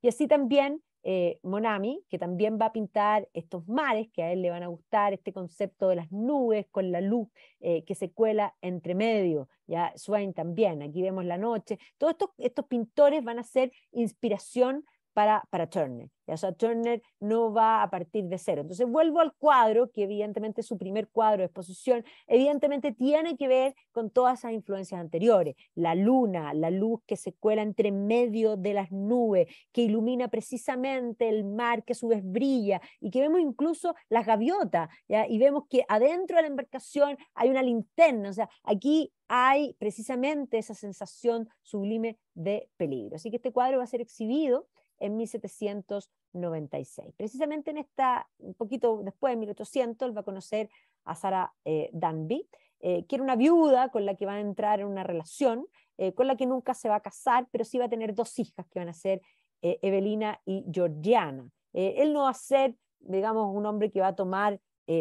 Y así también eh, Monami, que también va a pintar estos mares que a él le van a gustar, este concepto de las nubes con la luz eh, que se cuela entre medio, ya Swain también, aquí vemos la noche, todos estos pintores van a ser inspiración para, Turner. O sea, Turner no va a partir de cero. Entonces vuelvo al cuadro, que evidentemente es su primer cuadro de exposición, evidentemente tiene que ver con todas esas influencias anteriores. La luna, la luz que se cuela entre medio de las nubes, que ilumina precisamente el mar, que a su vez brilla, y que vemos incluso las gaviotas, y vemos que adentro de la embarcación hay una linterna. O sea, aquí hay precisamente esa sensación sublime de peligro. Así que este cuadro va a ser exhibido en 1796. Precisamente en esta, un poquito después, de 1800, él va a conocer a Sarah eh, Danby, eh, que era una viuda con la que va a entrar en una relación, eh, con la que nunca se va a casar, pero sí va a tener dos hijas que van a ser Evelina y Georgiana. él no va a ser, digamos, un hombre que va a tomar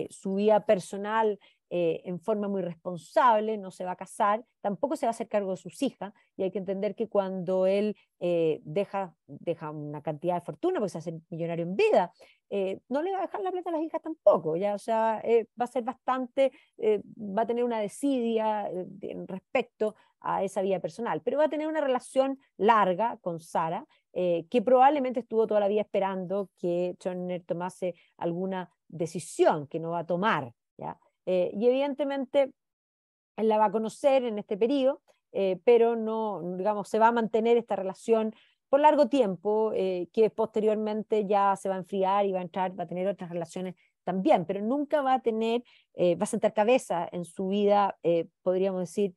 su vida personal eh, en forma muy responsable, no se va a casar, tampoco se va a hacer cargo de sus hijas, y hay que entender que cuando él eh, deja, deja una cantidad de fortuna, porque se hace millonario en vida, eh, no le va a dejar la plata a las hijas tampoco, ya, o sea, va a ser bastante, va a tener una desidia respecto a esa vida personal, pero va a tener una relación larga con Sara, que probablemente estuvo toda la vida esperando que Turner tomase alguna decisión que no va a tomar, ¿ya? Eh, y evidentemente la va a conocer en este periodo, eh, pero no, digamos, se va a mantener esta relación por largo tiempo, eh, que posteriormente ya se va a enfriar y va a entrar, va a tener otras relaciones también, pero nunca va a tener, va a sentar cabeza en su vida, podríamos decir,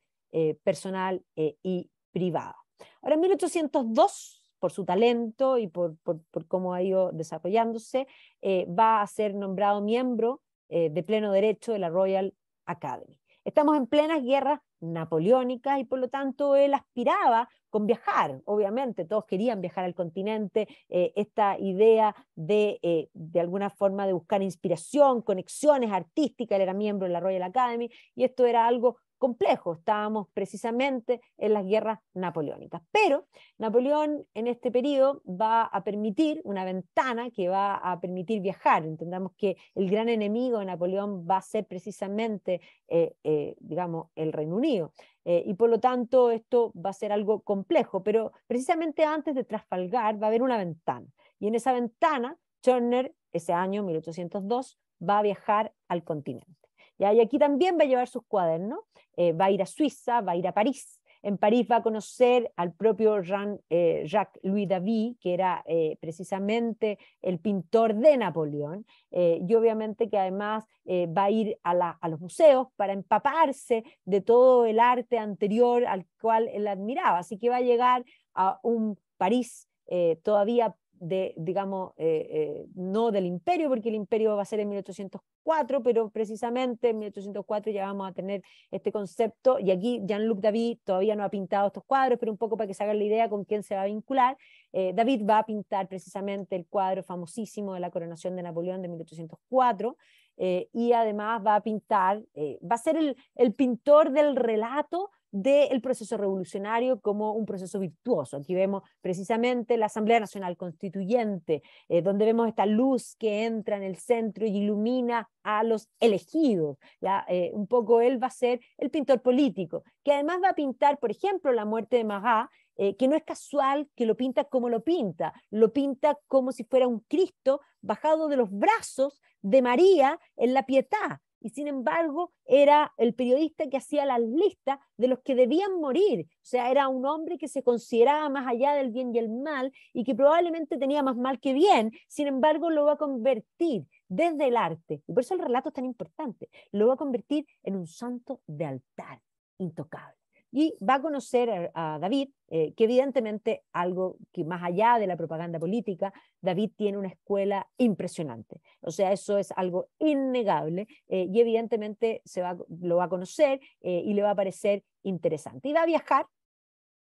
personal y privada. Ahora, en 1802, por su talento y por, por, por cómo ha ido desarrollándose, va a ser nombrado miembro eh, de pleno derecho de la Royal Academy. Estamos en plenas guerras napoleónicas y por lo tanto él aspiraba con viajar, obviamente, todos querían viajar al continente, eh, esta idea de, eh, de alguna forma, de buscar inspiración, conexiones artísticas, él era miembro de la Royal Academy, y esto era algo complejo. Estábamos precisamente en las guerras napoleónicas. Pero Napoleón en este periodo va a permitir una ventana que va a permitir viajar. Entendamos que el gran enemigo de Napoleón va a ser precisamente, eh, eh, digamos, el Reino Unido. Eh, y por lo tanto esto va a ser algo complejo, pero precisamente antes de Trafalgar va a haber una ventana. Y en esa ventana, Turner, ese año 1802, va a viajar al continente. Y aquí también va a llevar sus cuadernos, eh, va a ir a Suiza, va a ir a París. En París va a conocer al propio Jean, eh, Jacques Louis David, que era eh, precisamente el pintor de Napoleón, y obviamente que además va a ir a, a, los museos para empaparse de todo el arte anterior al cual él admiraba. Así que va a llegar a un París todavía de, digamos, eh, eh, no del imperio, porque el imperio va a ser en 1804, pero precisamente en 1804 ya vamos a tener este concepto, y aquí Jean-Luc David todavía no ha pintado estos cuadros, pero un poco para que se hagan la idea con quién se va a vincular, eh, David va a pintar precisamente el cuadro famosísimo de la coronación de Napoleón de 1804, y además va a pintar, va a ser el, el pintor del relato, del proceso revolucionario como un proceso virtuoso. Aquí vemos precisamente la Asamblea Nacional Constituyente, eh, donde vemos esta luz que entra en el centro y ilumina a los elegidos. ¿ya? Eh, un poco él va a ser el pintor político, que además va a pintar, por ejemplo, la muerte de Marat, eh, que no es casual que lo pinta como lo pinta, lo pinta como si fuera un Cristo bajado de los brazos de María en la pietad, y sin embargo era el periodista que hacía las listas de los que debían morir. O sea, era un hombre que se consideraba más allá del bien y el mal y que probablemente tenía más mal que bien, sin embargo lo va a convertir desde el arte, y por eso el relato es tan importante, lo va a convertir en un santo de altar intocable y va a conocer a, David, eh, que evidentemente algo que más allá de la propaganda política, David tiene una escuela impresionante. O sea, eso es algo innegable eh, y evidentemente se va, lo va a conocer eh, y le va a parecer interesante. Y va a viajar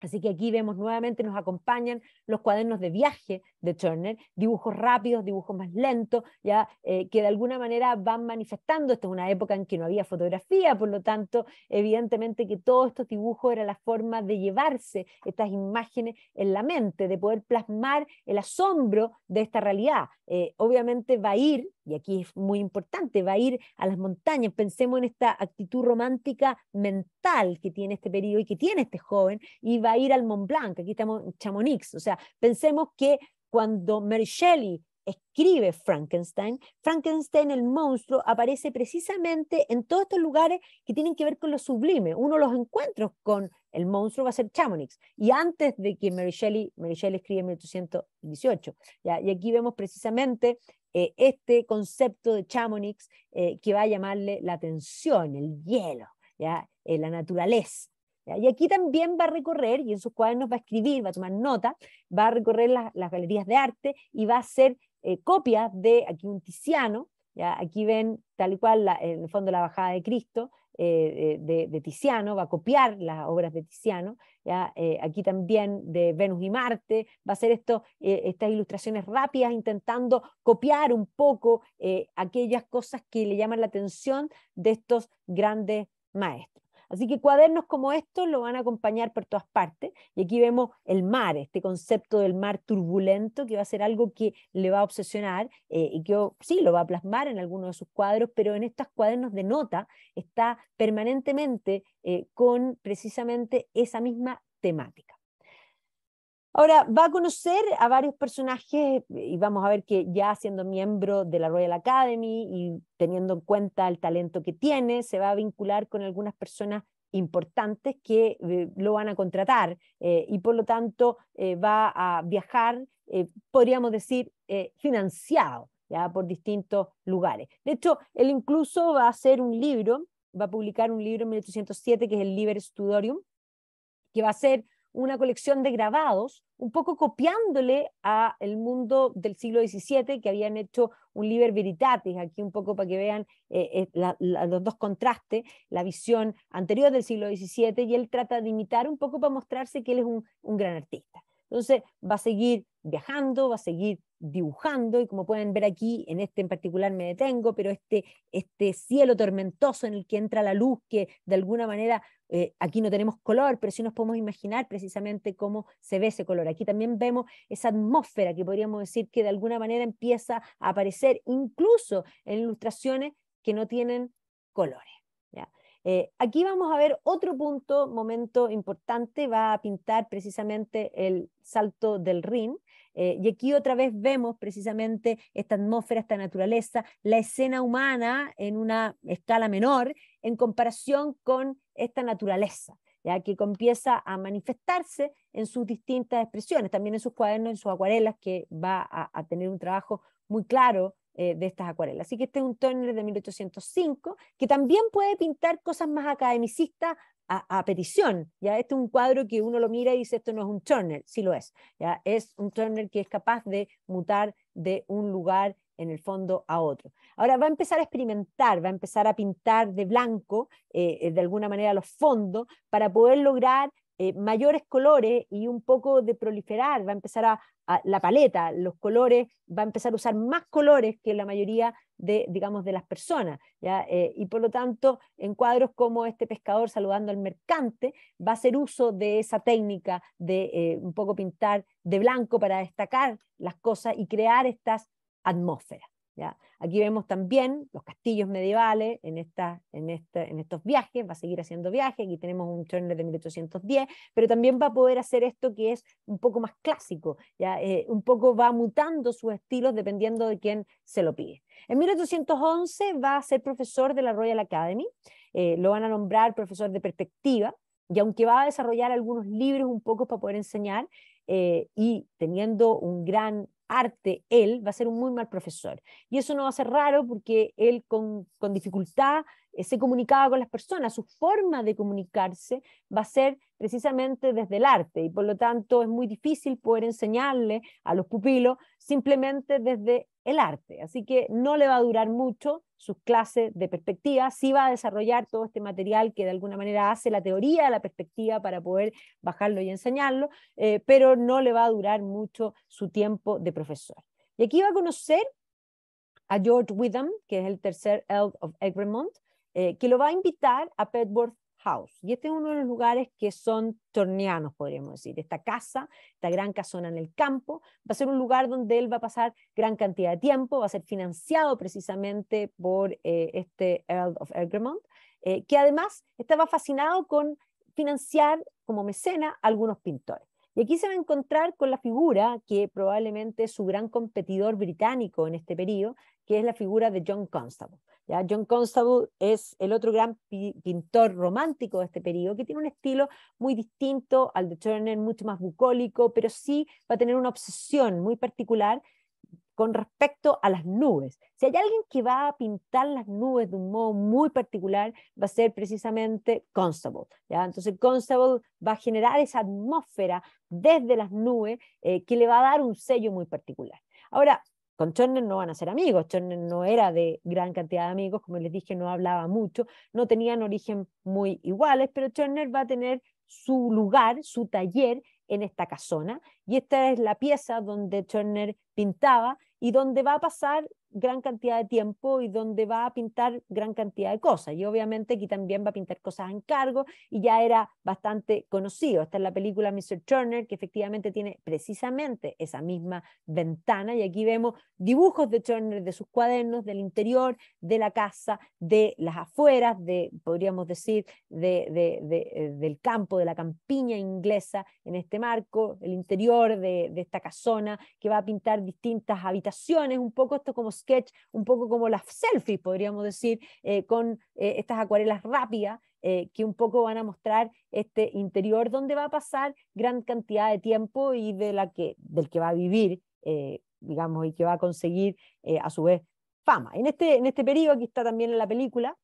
Así que aquí vemos nuevamente, nos acompañan los cuadernos de viaje de Turner, dibujos rápidos, dibujos más lentos, ya eh, que de alguna manera van manifestando. Esta es una época en que no había fotografía, por lo tanto, evidentemente que todos estos dibujos eran la forma de llevarse estas imágenes en la mente, de poder plasmar el asombro de esta realidad. Eh, obviamente va a ir, y aquí es muy importante, va a ir a las montañas. Pensemos en esta actitud romántica mental que tiene este periodo y que tiene este joven, y va ir al Mont Blanc, aquí estamos en Chamonix. O sea, pensemos que cuando Mary Shelley escribe Frankenstein, Frankenstein el monstruo aparece precisamente en todos estos lugares que tienen que ver con lo sublime. Uno de los encuentros con el monstruo va a ser Chamonix. Y antes de que Mary Shelley, Mary Shelley escribe en 1818. ¿ya? Y aquí vemos precisamente eh, este concepto de Chamonix eh, que va a llamarle la atención, el hielo, ¿ya? Eh, la naturaleza. Y aquí también va a recorrer, y en sus cuadernos va a escribir, va a tomar nota, va a recorrer las galerías de arte y va a hacer eh, copias de aquí un Tiziano, ¿ya? aquí ven tal y cual en el fondo la bajada de Cristo, eh, eh, de, Tiziano, va a copiar las obras de Tiziano, ¿ya? aquí también de Venus y Marte, va a hacer esto, estas ilustraciones rápidas intentando copiar un poco aquellas cosas que le llaman la atención de estos grandes maestros. Así que cuadernos como estos lo van a acompañar por todas partes. Y aquí vemos el mar, este concepto del mar turbulento, que va a ser algo que le va a obsesionar eh, y que oh, sí lo va a plasmar en algunos de sus cuadros, pero en estos cuadernos de nota está permanentemente eh, con precisamente esa misma temática. Ahora, va a conocer a varios personajes y vamos a ver que ya siendo miembro de la Royal Academy y teniendo en cuenta el talento que tiene, se va a vincular con algunas personas importantes que eh, lo van a contratar eh, y por lo tanto eh, va a viajar, podríamos decir, financiado ya por distintos lugares. De hecho, él incluso va a hacer un libro, va a publicar un libro en 1807 que es el Liber Studorium, que va a ser una colección de grabados, un poco copiándole a el mundo del siglo XVII, que habían hecho un Liber Veritatis, aquí un poco para que vean eh, eh, los dos contrastes, la visión anterior del siglo XVII, y él trata de imitar un poco para mostrarse que él es un gran artista. Entonces va a seguir viajando, va a seguir dibujando y como pueden ver aquí, en este en particular me detengo, pero este, este cielo tormentoso en el que entra la luz, que de alguna manera eh, aquí no tenemos color, pero sí nos podemos imaginar precisamente cómo se ve ese color. Aquí también vemos esa atmósfera que podríamos decir que de alguna manera empieza a aparecer incluso en ilustraciones que no tienen colores. Eh, aquí vamos a ver otro punto, momento importante, va a pintar precisamente el salto del Rin. Eh, y aquí otra vez vemos precisamente esta atmósfera, esta naturaleza, la escena humana en una escala menor en comparación con esta naturaleza, ya que empieza a manifestarse en sus distintas expresiones, también en sus cuadernos, en sus acuarelas, que va a tener un trabajo muy claro eh, de estas acuarelas. Así que este es un Turner de 1805 que también puede pintar cosas más academicistas a, petición. ¿ya? Este es un cuadro que uno lo mira y dice, esto no es un Turner, sí lo es. ¿ya? Es un Turner que es capaz de mutar de un lugar en el fondo a otro. Ahora va a empezar a experimentar, va a empezar a pintar de blanco, eh, eh, de alguna manera, los fondos para poder lograr eh, mayores colores y un poco de proliferar, va a empezar a, la paleta, los colores, va a empezar a usar más colores que la mayoría de, digamos, de las personas, eh, y por lo tanto, en cuadros como este pescador saludando al mercante, va a hacer uso de esa técnica de eh, un poco pintar de blanco para destacar las cosas y crear estas atmósferas. Aquí vemos también los castillos medievales en, esta, en, este, en estos viajes, va a seguir haciendo viajes, aquí tenemos un Turner de 1810, pero también va a poder hacer esto que es un poco más clásico, ¿ya? Eh, un poco va mutando sus estilos dependiendo de quién se lo pide. En 1811 va a ser profesor de la Royal Academy, eh, lo van a nombrar profesor de perspectiva, y aunque va a desarrollar algunos libros un poco para poder enseñar, eh, y teniendo un gran arte, él va a ser un muy mal profesor. Y eso no va a ser raro porque él con, dificultad eh, se comunicaba con las personas, su forma de comunicarse va a ser precisamente desde el arte y por lo tanto es muy difícil poder enseñarle a los pupilos simplemente desde el arte. Así que no le va a durar mucho sus clases de perspectiva, sí va a desarrollar todo este material que de alguna manera hace la teoría de la perspectiva para poder bajarlo y enseñarlo, eh, pero no le va a durar mucho su tiempo de profesor. Y aquí va a conocer a George Witham, que es el tercer Elf of Egremont, eh, que lo va a invitar a Petworth House. Y este es uno de los lugares que son torneanos, podríamos decir. Esta casa, esta gran casona en el campo, va a ser un lugar donde él va a pasar gran cantidad de tiempo, va a ser financiado precisamente por eh, este Earl of Egremont, eh, que además estaba fascinado con financiar como mecena a algunos pintores. Y aquí se va a encontrar con la figura que probablemente es su gran competidor británico en este periodo, que es la figura de John Constable. ¿ya? John Constable es el otro gran pintor romántico de este periodo, que tiene un estilo muy distinto al de Turner, mucho más bucólico, pero sí va a tener una obsesión muy particular con respecto a las nubes. Si hay alguien que va a pintar las nubes de un modo muy particular, va a ser precisamente Constable. Entonces Constable va a generar esa atmósfera desde las nubes eh, que le va a dar un sello muy particular. Ahora, con Turner no van a ser amigos, Turner no era de gran cantidad de amigos, como les dije, no hablaba mucho, no tenían origen muy iguales, pero Turner va a tener su lugar, su taller en esta casona, y esta es la pieza donde Turner pintaba y donde va a pasar gran cantidad de tiempo y donde va a pintar gran cantidad de cosas. Y obviamente aquí también va a pintar cosas en cargo y ya era bastante conocido. esta es la película Mr. Turner, que efectivamente tiene precisamente esa misma ventana. Y aquí vemos dibujos de Turner de sus cuadernos, del interior, de la casa, de las afueras, de, podríamos decir, de, eh, del campo, de la campiña inglesa en este marco, el interior de, esta casona, que va a pintar distintas habitaciones, un poco esto como sketch, un poco como las selfies, podríamos decir, eh, con eh, estas acuarelas rápidas eh, que un poco van a mostrar este interior donde va a pasar gran cantidad de tiempo y de la que, del que va a vivir, digamos, y que va a conseguir a su vez fama. En este, en este periodo, aquí está también en la película,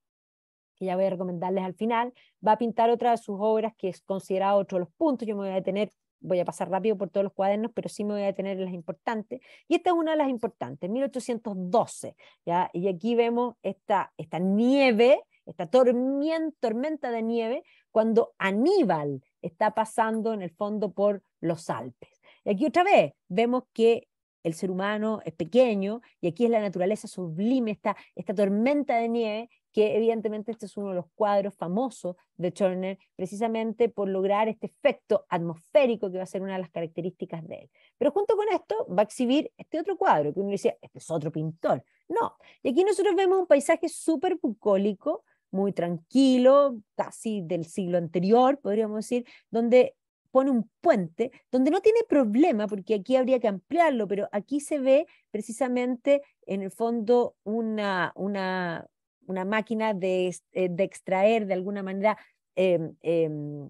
que ya voy a recomendarles al final, va a pintar otra de sus obras que es considerada otro de los puntos, yo me voy a detener voy a pasar rápido por todos los cuadernos, pero sí me voy a detener en las importantes. Y esta es una de las importantes, 1812. ¿ya? Y aquí vemos esta, esta nieve, esta tormenta, de nieve, cuando Aníbal está pasando en el fondo por los Alpes. Y aquí otra vez vemos que el ser humano es pequeño y aquí es la naturaleza sublime, esta tormenta de nieve que evidentemente este es uno de los cuadros famosos de Turner, precisamente por lograr este efecto atmosférico que va a ser una de las características de él. Pero junto con esto va a exhibir este otro cuadro, que uno decía, este es otro pintor. No, y aquí nosotros vemos un paisaje súper bucólico, muy tranquilo, casi del siglo anterior, podríamos decir, donde pone un puente, donde no tiene problema, porque aquí habría que ampliarlo, pero aquí se ve precisamente en el fondo una, una, una máquina eh, de, extraer de alguna manera em, em,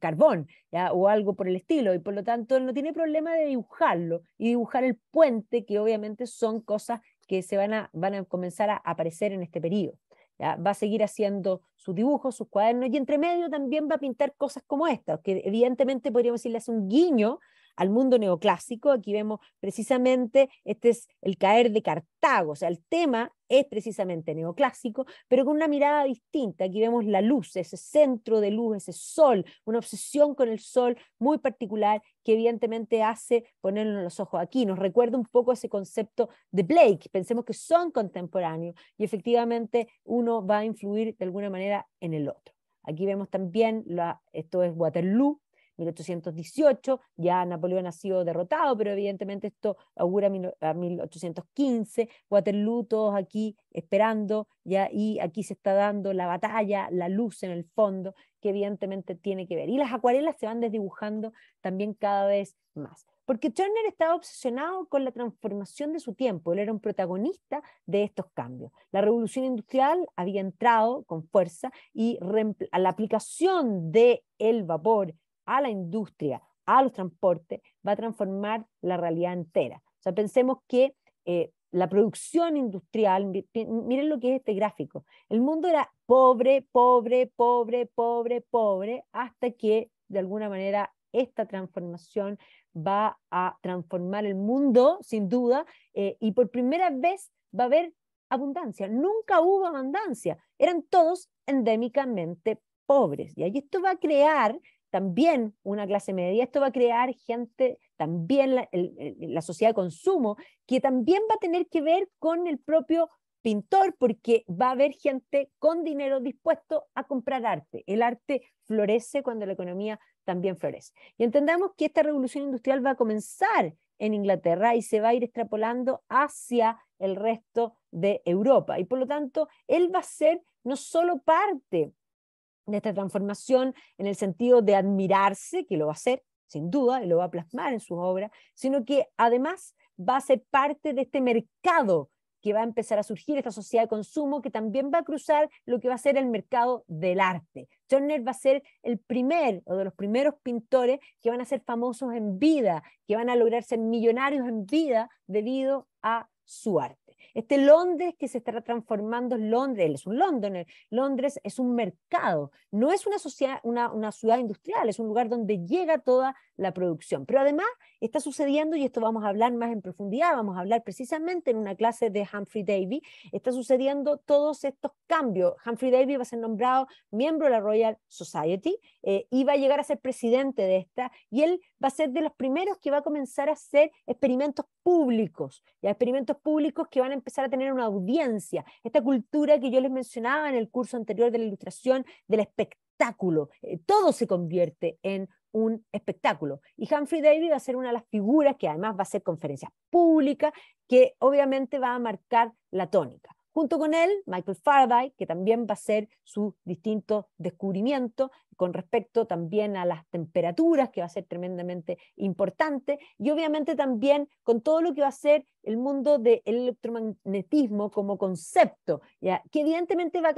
carbón o algo por el estilo, y por lo tanto él no tiene problema de dibujarlo y dibujar el puente, que obviamente son cosas que se van a, van a comenzar a aparecer en este periodo. Va a seguir haciendo sus dibujos, sus cuadernos, y entre medio también va a pintar cosas como estas, que evidentemente podríamos decirle hace un guiño al mundo neoclásico. Aquí vemos precisamente, este es el caer de Cartago, o sea, el tema es precisamente neoclásico, pero con una mirada distinta. Aquí vemos la luz, ese centro de luz, ese sol, una obsesión con el sol muy particular que evidentemente hace ponernos los ojos aquí. Nos recuerda un poco ese concepto de Blake. Pensemos que son contemporáneos y efectivamente uno va a influir de alguna manera en el otro. Aquí vemos también, la, esto es Waterloo, 1818, ya Napoleón ha sido derrotado, pero evidentemente esto augura a 1815, Waterloo, todos aquí esperando, ya, y aquí se está dando la batalla, la luz en el fondo, que evidentemente tiene que ver. Y las acuarelas se van desdibujando también cada vez más. Porque Turner estaba obsesionado con la transformación de su tiempo, él era un protagonista de estos cambios. La revolución industrial había entrado con fuerza y la aplicación del el vapor a la industria, a los transportes, va a transformar la realidad entera. O sea, pensemos que eh, la producción industrial, miren lo que es este gráfico, el mundo era pobre, pobre, pobre, pobre, pobre, hasta que de alguna manera esta transformación va a transformar el mundo, sin duda, eh, y por primera vez va a haber abundancia. Nunca hubo abundancia, eran todos endémicamente pobres. Y ahí esto va a crear también una clase media, esto va a crear gente, también la, la sociedad de consumo, que también va a tener que ver con el propio pintor porque va a haber gente con dinero dispuesto a comprar arte. El arte florece cuando la economía también florece. Y entendamos que esta revolución industrial va a comenzar en Inglaterra y se va a ir extrapolando hacia el resto de Europa. Y por lo tanto, él va a ser no solo parte de esta transformación en el sentido de admirarse, que lo va a hacer, sin duda, y lo va a plasmar en sus obras, sino que además va a ser parte de este mercado que va a empezar a surgir, esta sociedad de consumo que también va a cruzar lo que va a ser el mercado del arte. Turner va a ser el primer o de los primeros pintores que van a ser famosos en vida, que van a lograr ser millonarios en vida debido a su arte. Este Londres que se está transformando en Londres, es un Londoner, Londres es un mercado, no es una, una, ciudad industrial, es un lugar donde llega toda la producción. Pero además está sucediendo, y esto vamos a hablar más en profundidad, vamos a hablar precisamente en una clase de Humphrey Davy, está sucediendo todos estos cambios. Humphrey Davy va a ser nombrado miembro de la Royal Society eh, y va a llegar a ser presidente de esta, y él va a ser de los primeros que va a comenzar a hacer experimentos públicos, experimentos públicos que van a empezar a tener una audiencia. Esta cultura que yo les mencionaba en el curso anterior de la ilustración del espectáculo. Eh, todo se convierte en un espectáculo. Y Humphrey Davy va a ser una de las figuras que además va a hacer conferencias pública, que obviamente va a marcar la tónica. Junto con él, Michael Faraday, que también va a ser su distinto descubrimiento con respecto también a las temperaturas, que va a ser tremendamente importante, y obviamente también con todo lo que va a ser el mundo del electromagnetismo como concepto, que evidentemente va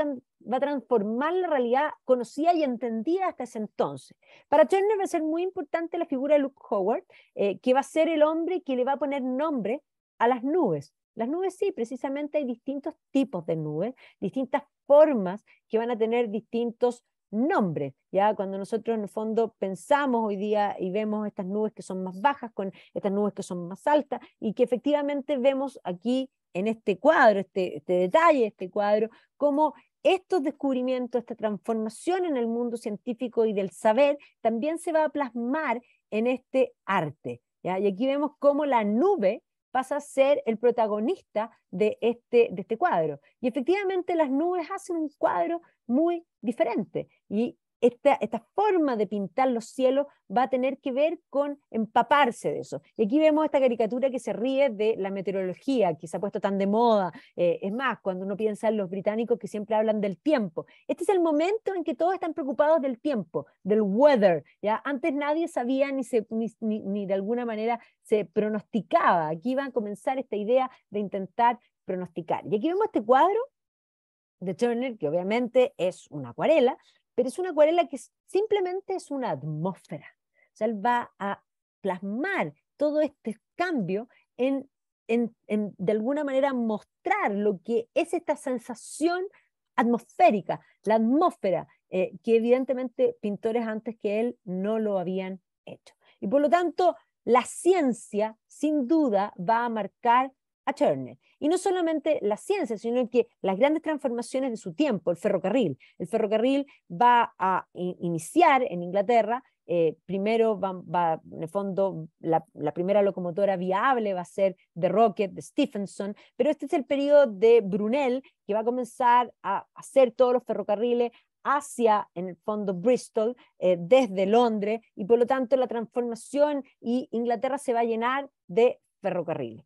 a, transformar la realidad conocida y entendida hasta ese entonces. Para Turner va a ser muy importante la figura de Luke Howard, eh, que va a ser el hombre que le va a poner nombre a las nubes. Las nubes sí, precisamente hay distintos tipos de nubes, distintas formas que van a tener distintos nombres. Ya cuando nosotros en el fondo pensamos hoy día y vemos estas nubes que son más bajas con estas nubes que son más altas y que efectivamente vemos aquí en este cuadro, este, este detalle, este cuadro, cómo estos descubrimientos, esta transformación en el mundo científico y del saber también se va a plasmar en este arte. ¿ya? Y aquí vemos cómo la nube vas a ser el protagonista de este, de este cuadro. Y efectivamente las nubes hacen un cuadro muy diferente y esta, forma de pintar los cielos va a tener que ver con empaparse de eso. Y aquí vemos esta caricatura que se ríe de la meteorología, que se ha puesto tan de moda. Eh, es más, cuando uno piensa en los británicos que siempre hablan del tiempo. Este es el momento en que todos están preocupados del tiempo, del weather. ¿ya? Antes nadie sabía ni, ni, de alguna manera se pronosticaba. Aquí va a comenzar esta idea de intentar pronosticar. Y aquí vemos este cuadro de Turner, que obviamente es una acuarela, pero es una acuarela que simplemente es una atmósfera. O sea, él va a plasmar todo este cambio en, de alguna manera, mostrar lo que es esta sensación atmosférica, la atmósfera, eh, que evidentemente pintores antes que él no lo habían hecho. Y por lo tanto, la ciencia, sin duda, va a marcar a Turner. Y no solamente la ciencia, sino que las grandes transformaciones de su tiempo, el ferrocarril. El ferrocarril va a iniciar en Inglaterra, eh, primero va, en el fondo, la, primera locomotora viable va a ser de Rocket, de Stephenson, pero este es el periodo de Brunel, que va a comenzar a hacer todos los ferrocarriles hacia, en el fondo, Bristol, eh, desde Londres, y por lo tanto la transformación y Inglaterra se va a llenar de ferrocarriles.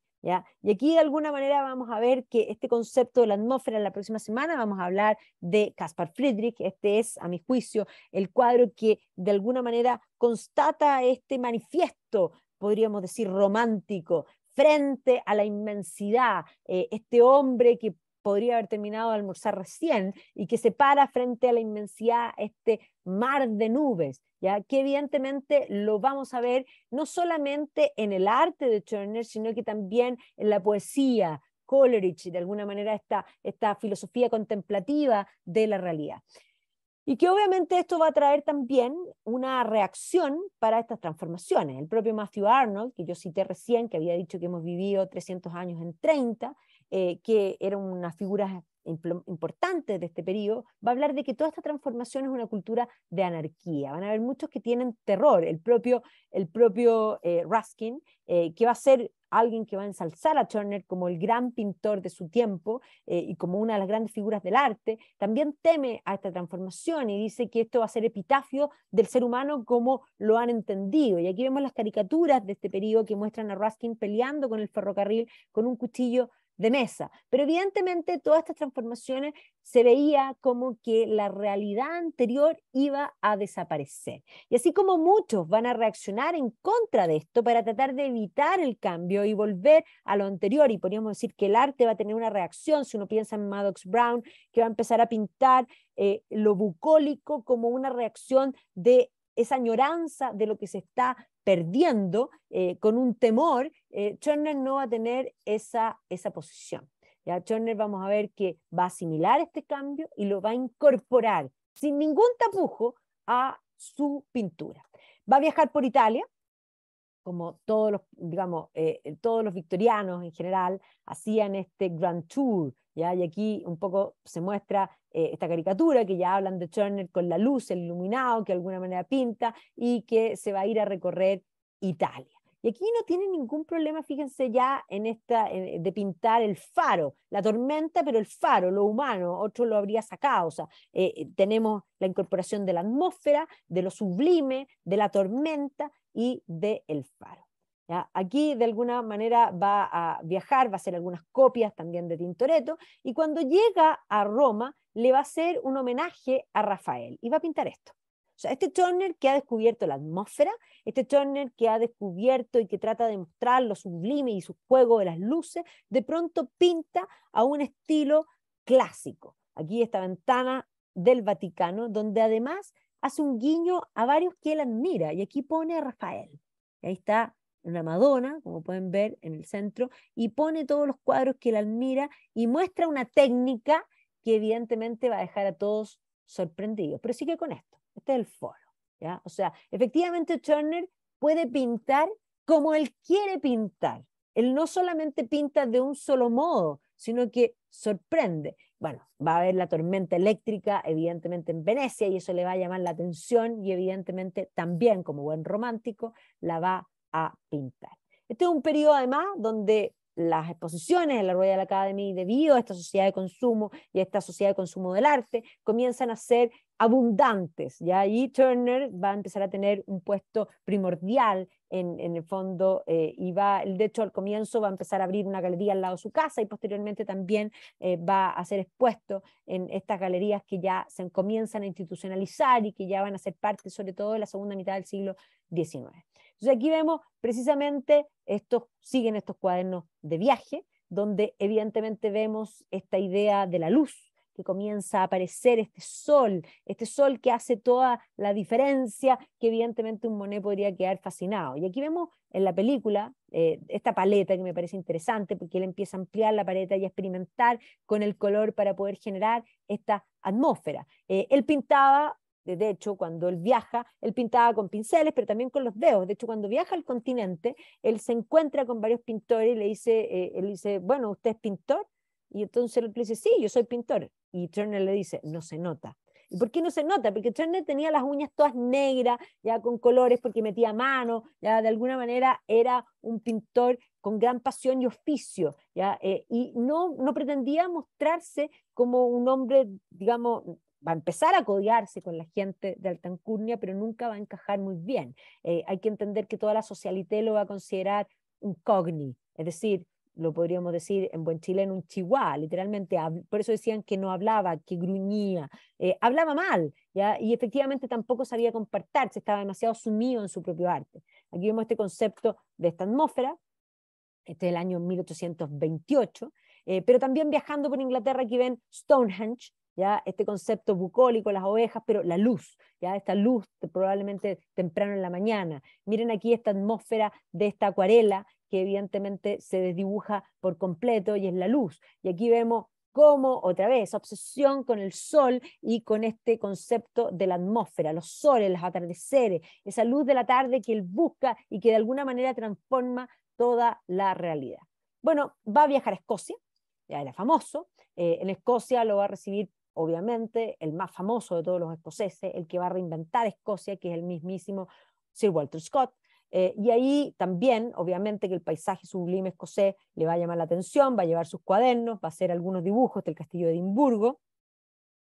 Y aquí de alguna manera vamos a ver que este concepto de la atmósfera en la próxima semana vamos a hablar de Caspar Friedrich, este es a mi juicio el cuadro que de alguna manera constata este manifiesto, podríamos decir romántico, frente a la inmensidad, eh, este hombre que podría haber terminado de almorzar recién y que se para frente a la inmensidad, este mar de nubes, ¿ya? que evidentemente lo vamos a ver no solamente en el arte de Turner, sino que también en la poesía, Coleridge, de alguna manera esta, esta filosofía contemplativa de la realidad. Y que obviamente esto va a traer también una reacción para estas transformaciones. El propio Matthew Arnold, que yo cité recién, que había dicho que hemos vivido 300 años en 30, eh, que era una figura importante de este periodo, va a hablar de que toda esta transformación es una cultura de anarquía. Van a haber muchos que tienen terror. El propio, eh, Ruskin, eh, que va a ser alguien que va a ensalzar a Turner como el gran pintor de su tiempo y como una de las grandes figuras del arte, también teme a esta transformación y dice que esto va a ser epitafio del ser humano como lo han entendido. Y aquí vemos las caricaturas de este periodo que muestran a Ruskin peleando con el ferrocarril con un cuchillo de mesa. Pero evidentemente todas estas transformaciones se veía como que la realidad anterior iba a desaparecer. Y así como muchos van a reaccionar en contra de esto para tratar de evitar el cambio y volver a lo anterior, y podríamos decir que el arte va a tener una reacción, si uno piensa en Maddox Brown, que va a empezar a pintar eh, lo bucólico como una reacción de esa añoranza de lo que se está perdiendo eh, con un temor, eh, no va a tener esa, posición. Ya vamos a ver que va a asimilar este cambio y lo va a incorporar sin ningún tapujo a su pintura. Va a viajar por Italia, como todos los, eh, eh, todos los victorianos en general, hacían este Grand Tour, ¿ya? Y aquí un poco se muestra eh, esta caricatura que ya hablan de Turner con la luz, el iluminado, que de alguna manera pinta y que se va a ir a recorrer Italia. Y aquí no tiene ningún problema, fíjense ya, en esta, de pintar el faro, la tormenta, pero el faro, lo humano, otro lo habría sacado. O sea, tenemos la incorporación de la atmósfera, de lo sublime, de la tormenta, y de El Faro. Aquí de alguna manera va a viajar, va a hacer algunas copias también de Tintoretto y cuando llega a Roma le va a hacer un homenaje a Rafael y va a pintar esto. O sea, este Turner que ha descubierto la atmósfera, este Turner que ha descubierto y que trata de mostrar lo sublime y su juego de las luces, de pronto pinta a un estilo clásico. Aquí esta ventana del Vaticano, donde además hace un guiño a varios que él admira, y aquí pone a Rafael. ahí está una Madonna, como pueden ver en el centro, y pone todos los cuadros que él admira y muestra una técnica que evidentemente va a dejar a todos sorprendidos. Pero sigue con esto, este es el foro. ¿ya? O sea, efectivamente Turner puede pintar como él quiere pintar. Él no solamente pinta de un solo modo, sino que sorprende bueno, va a haber la tormenta eléctrica, evidentemente en Venecia, y eso le va a llamar la atención y evidentemente también, como buen romántico, la va a pintar. Este es un periodo además donde las exposiciones en la Royal Academy debido a esta sociedad de consumo y esta sociedad de consumo del arte comienzan a ser abundantes. ¿ya? Y Turner va a empezar a tener un puesto primordial en, el fondo eh, y va, de hecho al comienzo va a empezar a abrir una galería al lado de su casa y posteriormente también eh, va a ser expuesto en estas galerías que ya se comienzan a institucionalizar y que ya van a ser parte sobre todo de la segunda mitad del siglo XIX. Entonces aquí vemos precisamente estos, siguen estos cuadernos de viaje, donde evidentemente vemos esta idea de la luz, que comienza a aparecer este sol, este sol que hace toda la diferencia, que evidentemente un Monet podría quedar fascinado. Y aquí vemos en la película eh, esta paleta que me parece interesante, porque él empieza a ampliar la paleta y a experimentar con el color para poder generar esta atmósfera. Eh, él pintaba de hecho, cuando él viaja, él pintaba con pinceles, pero también con los dedos. De hecho, cuando viaja al continente, él se encuentra con varios pintores y le dice, eh, él dice, bueno, ¿usted es pintor? Y entonces él le dice, sí, yo soy pintor. Y Turner le dice, no se nota. ¿Y por qué no se nota? Porque Turner tenía las uñas todas negras, ya con colores, porque metía mano, ya de alguna manera era un pintor con gran pasión y oficio, eh, y no, no pretendía mostrarse como un hombre, digamos, va a empezar a codiarse con la gente de Altancurnia, pero nunca va a encajar muy bien. Eh, hay que entender que toda la socialité lo va a considerar un cogni, es decir, lo podríamos decir en buen chileno, un chihuahua, literalmente, por eso decían que no hablaba, que gruñía, eh, hablaba mal, ¿ya? y efectivamente tampoco sabía compartirse, estaba demasiado sumido en su propio arte. Aquí vemos este concepto de esta atmósfera, este es el año 1828, eh, pero también viajando por Inglaterra, aquí ven Stonehenge, este concepto bucólico, las ovejas, pero la luz, ¿ya? Esta luz probablemente temprano en la mañana. Miren aquí esta atmósfera de esta acuarela que evidentemente se desdibuja por completo y es la luz. Y aquí vemos cómo, otra vez, obsesión con el sol y con este concepto de la atmósfera, los soles, los atardeceres, esa luz de la tarde que él busca y que de alguna manera transforma toda la realidad. Bueno, va a viajar a Escocia, ya era famoso, eh, en Escocia lo va a recibir obviamente, el más famoso de todos los escoceses, el que va a reinventar Escocia, que es el mismísimo Sir Walter Scott. Eh, y ahí también, obviamente, que el paisaje sublime escocés le va a llamar la atención, va a llevar sus cuadernos, va a hacer algunos dibujos del castillo de Edimburgo,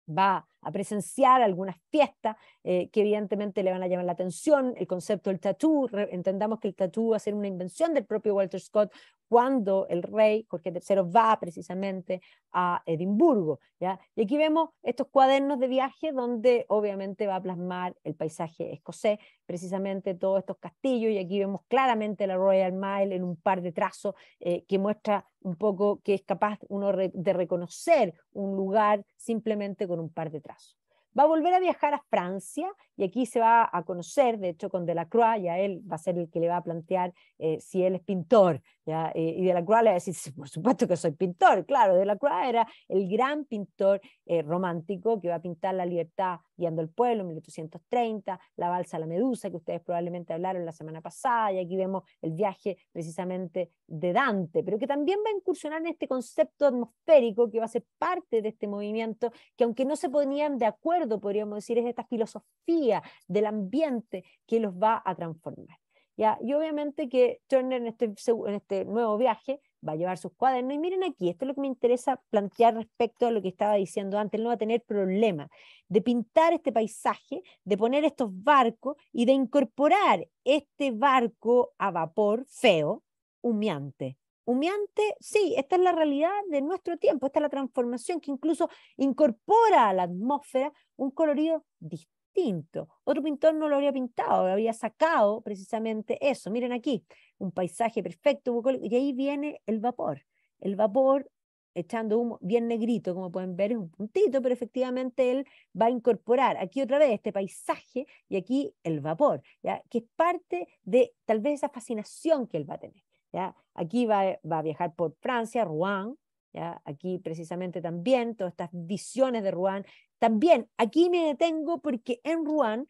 va a presenciar algunas fiestas eh, que evidentemente le van a llamar la atención, el concepto del tattoo, entendamos que el tattoo va a ser una invención del propio Walter Scott, cuando el rey Jorge III va precisamente a Edimburgo. Y aquí vemos estos cuadernos de viaje donde obviamente va a plasmar el paisaje escocés, precisamente todos estos castillos, y aquí vemos claramente la Royal Mile en un par de trazos eh, que muestra un poco que es capaz uno de reconocer un lugar simplemente con un par de trazos. Va a volver a viajar a Francia y aquí se va a conocer, de hecho, con Delacroix, ya él va a ser el que le va a plantear eh, si él es pintor, eh, y Delacroix le va a decir, por supuesto que soy pintor, claro, Delacroix era el gran pintor eh, romántico que va a pintar La libertad guiando al pueblo en 1830, La balsa a la medusa, que ustedes probablemente hablaron la semana pasada, y aquí vemos el viaje precisamente de Dante, pero que también va a incursionar en este concepto atmosférico que va a ser parte de este movimiento, que aunque no se ponían de acuerdo, podríamos decir, es esta filosofía del ambiente que los va a transformar. Y obviamente que Turner en este, en este nuevo viaje va a llevar sus cuadernos. Y miren aquí, esto es lo que me interesa plantear respecto a lo que estaba diciendo antes. no va a tener problema de pintar este paisaje, de poner estos barcos y de incorporar este barco a vapor feo, humeante. Humeante, sí, esta es la realidad de nuestro tiempo, esta es la transformación que incluso incorpora a la atmósfera un colorido distinto otro pintor no lo habría pintado, lo habría sacado precisamente eso. Miren aquí, un paisaje perfecto, y ahí viene el vapor. El vapor echando humo bien negrito, como pueden ver, es un puntito, pero efectivamente él va a incorporar aquí otra vez este paisaje y aquí el vapor, que es parte de tal vez esa fascinación que él va a tener. ¿ya? Aquí va, a viajar por Francia, Rouen, ¿Ya? Aquí precisamente también todas estas visiones de Rouen, también aquí me detengo porque en Rouen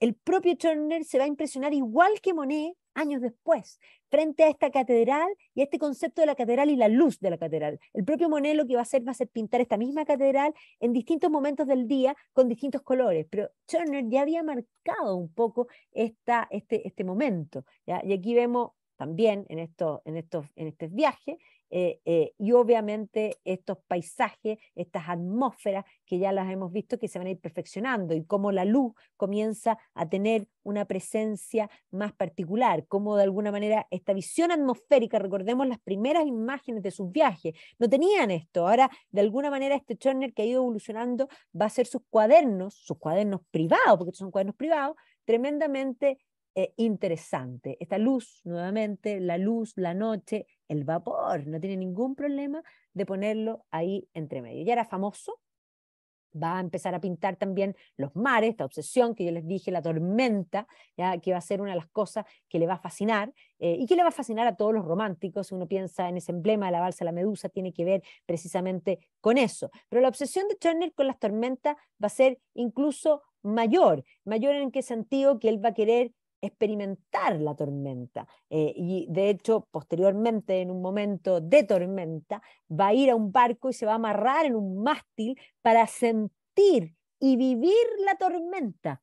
el propio Turner se va a impresionar igual que Monet años después, frente a esta catedral y a este concepto de la catedral y la luz de la catedral. El propio Monet lo que va a hacer va a ser pintar esta misma catedral en distintos momentos del día con distintos colores, pero Turner ya había marcado un poco este, este, momento. Y aquí vemos también en, en, en este viaje eh, eh, y obviamente estos paisajes, estas atmósferas que ya las hemos visto que se van a ir perfeccionando y cómo la luz comienza a tener una presencia más particular, cómo de alguna manera esta visión atmosférica, recordemos las primeras imágenes de sus viajes, no tenían esto, ahora de alguna manera este Turner que ha ido evolucionando va a hacer sus cuadernos, sus cuadernos privados, porque son cuadernos privados, tremendamente eh, interesante. Esta luz, nuevamente, la luz, la noche, el vapor, no tiene ningún problema de ponerlo ahí entre medio. Ya era famoso, va a empezar a pintar también los mares, esta obsesión que yo les dije, la tormenta, ya que va a ser una de las cosas que le va a fascinar eh, y que le va a fascinar a todos los románticos. Si uno piensa en ese emblema de la balsa la medusa, tiene que ver precisamente con eso. Pero la obsesión de Turner con las tormentas va a ser incluso mayor. ¿Mayor en qué sentido? Que él va a querer experimentar la tormenta. Eh, y de hecho, posteriormente, en un momento de tormenta, va a ir a un barco y se va a amarrar en un mástil para sentir y vivir la tormenta.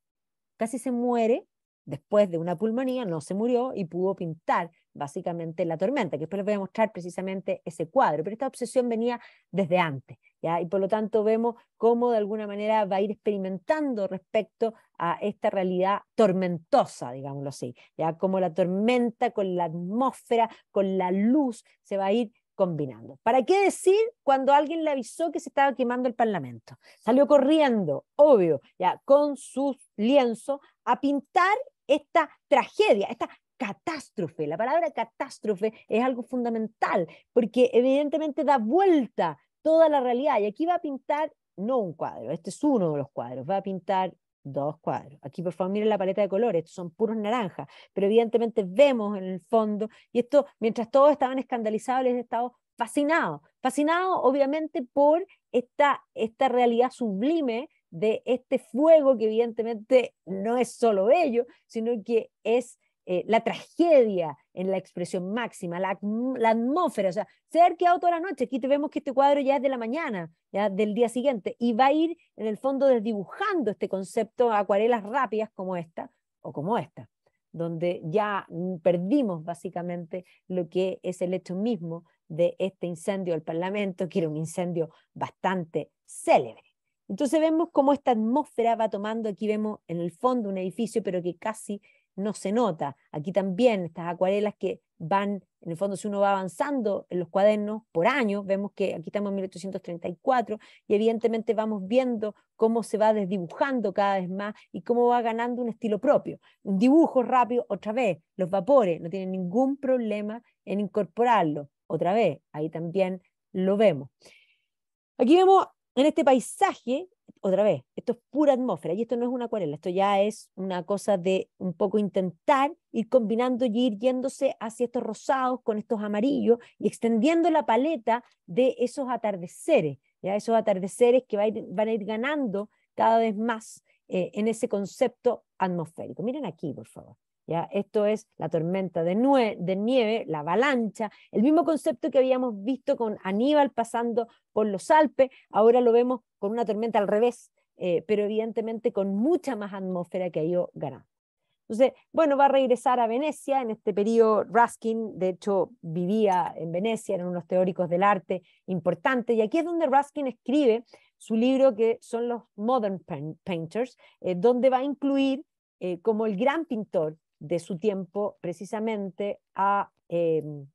Casi se muere después de una pulmonía, no se murió y pudo pintar básicamente la tormenta, que después les voy a mostrar precisamente ese cuadro, pero esta obsesión venía desde antes, ¿ya? y por lo tanto vemos cómo de alguna manera va a ir experimentando respecto a esta realidad tormentosa, digámoslo así, ya como la tormenta con la atmósfera, con la luz, se va a ir combinando. ¿Para qué decir cuando alguien le avisó que se estaba quemando el Parlamento? Salió corriendo, obvio, ya con sus lienzos, a pintar esta tragedia, esta catástrofe. La palabra catástrofe es algo fundamental porque evidentemente da vuelta toda la realidad y aquí va a pintar no un cuadro, este es uno de los cuadros, va a pintar dos cuadros. Aquí por favor miren la paleta de colores, estos son puros naranjas, pero evidentemente vemos en el fondo y esto mientras todos estaban escandalizados les he estado fascinado, fascinado obviamente por esta, esta realidad sublime de este fuego que evidentemente no es solo ello, sino que es eh, la tragedia en la expresión máxima, la, atmósfera, o sea, se ha arqueado toda la noche, aquí te vemos que este cuadro ya es de la mañana, ya del día siguiente, y va a ir en el fondo desdibujando este concepto a acuarelas rápidas como esta o como esta, donde ya perdimos básicamente lo que es el hecho mismo de este incendio del Parlamento, que era un incendio bastante célebre. Entonces vemos cómo esta atmósfera va tomando, aquí vemos en el fondo un edificio, pero que casi no se nota. Aquí también estas acuarelas que van, en el fondo, si uno va avanzando en los cuadernos por años, vemos que aquí estamos en 1834 y evidentemente vamos viendo cómo se va desdibujando cada vez más y cómo va ganando un estilo propio. Un dibujo rápido, otra vez, los vapores, no tienen ningún problema en incorporarlo, otra vez, ahí también lo vemos. Aquí vemos en este paisaje otra vez, esto es pura atmósfera y esto no es una acuarela, esto ya es una cosa de un poco intentar ir combinando y ir yéndose hacia estos rosados con estos amarillos y extendiendo la paleta de esos atardeceres, ya esos atardeceres que van a ir ganando cada vez más eh, en ese concepto atmosférico. Miren aquí, por favor. Esto es la tormenta de, nieve, la avalancha, el mismo concepto que habíamos visto con Aníbal pasando por los Alpes, ahora lo vemos con una tormenta al revés, eh, pero evidentemente con mucha más atmósfera que ha ido ganando. Entonces, bueno, va a regresar a Venecia en este periodo. Ruskin, de hecho, vivía en Venecia, eran unos teóricos del arte importantes, y aquí es donde Ruskin escribe su libro que son los Modern Painters, eh, donde va a incluir eh, como el gran pintor de su tiempo precisamente a, em,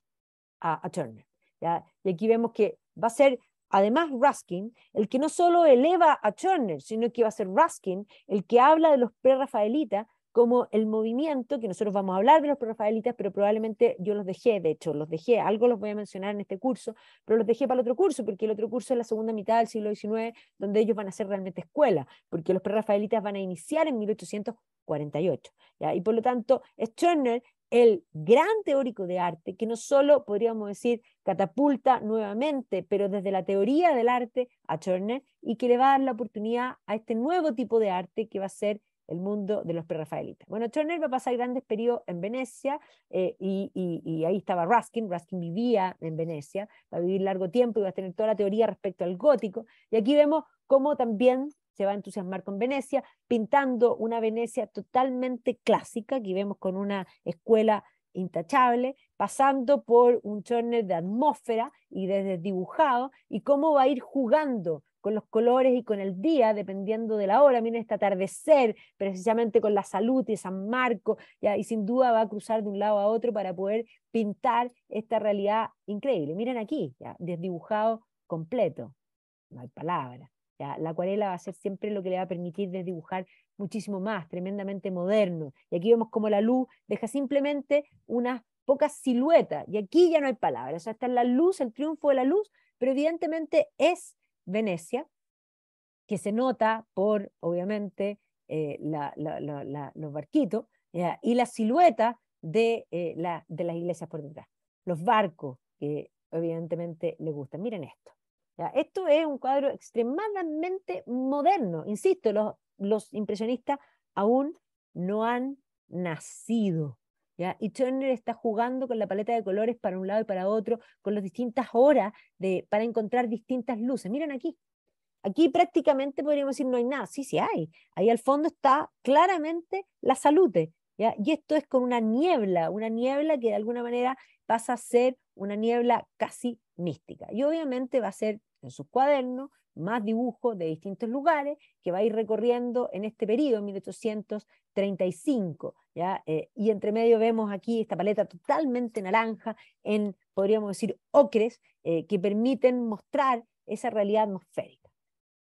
Turner. Y aquí vemos que va a ser además Ruskin el que no solo eleva a Turner, sino que va a ser Ruskin el que habla de los prerrafaelitas como el movimiento, que nosotros vamos a hablar de los prerrafaelitas, pero probablemente yo los dejé, de hecho, los dejé, algo los voy a mencionar en este curso, pero los dejé para el otro curso, porque el otro curso es la segunda mitad del siglo XIX, donde ellos van a ser realmente escuela, porque los prerrafaelitas van a iniciar en 1800 48. Y por lo tanto, es Turner el gran teórico de arte que no solo, podríamos decir, catapulta nuevamente, pero desde la teoría del arte a Turner y que le va a dar la oportunidad a este nuevo tipo de arte que va a ser el mundo de los prerrafaelitas. Bueno, Turner va a pasar grandes periodos en Venecia eh, y, y, ahí estaba Ruskin, Ruskin vivía en Venecia, va a vivir largo tiempo y va a tener toda la teoría respecto al gótico. Y aquí vemos cómo también se va a entusiasmar con Venecia, pintando una Venecia totalmente clásica, que vemos con una escuela intachable, pasando por un Turner de atmósfera y desde dibujado, y cómo va a ir jugando con los colores y con el día, dependiendo de la hora. Miren este atardecer, precisamente con la salud y San Marco, y sin duda va a cruzar de un lado a otro para poder pintar esta realidad increíble. Miren aquí, ya, desdibujado completo, no hay palabras. La acuarela va a ser siempre lo que le va a permitir dibujar muchísimo más, tremendamente moderno. Y aquí vemos como la luz deja simplemente unas pocas siluetas, y aquí ya no hay palabras, o sea, está la luz, el triunfo de la luz, pero evidentemente es Venecia, que se nota por, obviamente, eh, los barquitos y la silueta de, eh, de las iglesias por detrás, los barcos que evidentemente le gustan. Miren esto. Esto es un cuadro extremadamente moderno. Insisto, los, impresionistas aún no han nacido. Y Turner está jugando con la paleta de colores para un lado y para otro, con las distintas horas para encontrar distintas luces. Miren aquí. Aquí prácticamente podríamos decir no hay nada. Sí, sí hay. Ahí al fondo está claramente la salute, y esto es con una niebla, una niebla que de alguna manera pasa a ser una niebla casi mística. Y obviamente va a ser en sus cuadernos más dibujos de distintos lugares que va a ir recorriendo en este periodo, 1835. Eh, y entre medio vemos aquí esta paleta totalmente naranja, en, podríamos decir, ocres, eh, que permiten mostrar esa realidad atmosférica.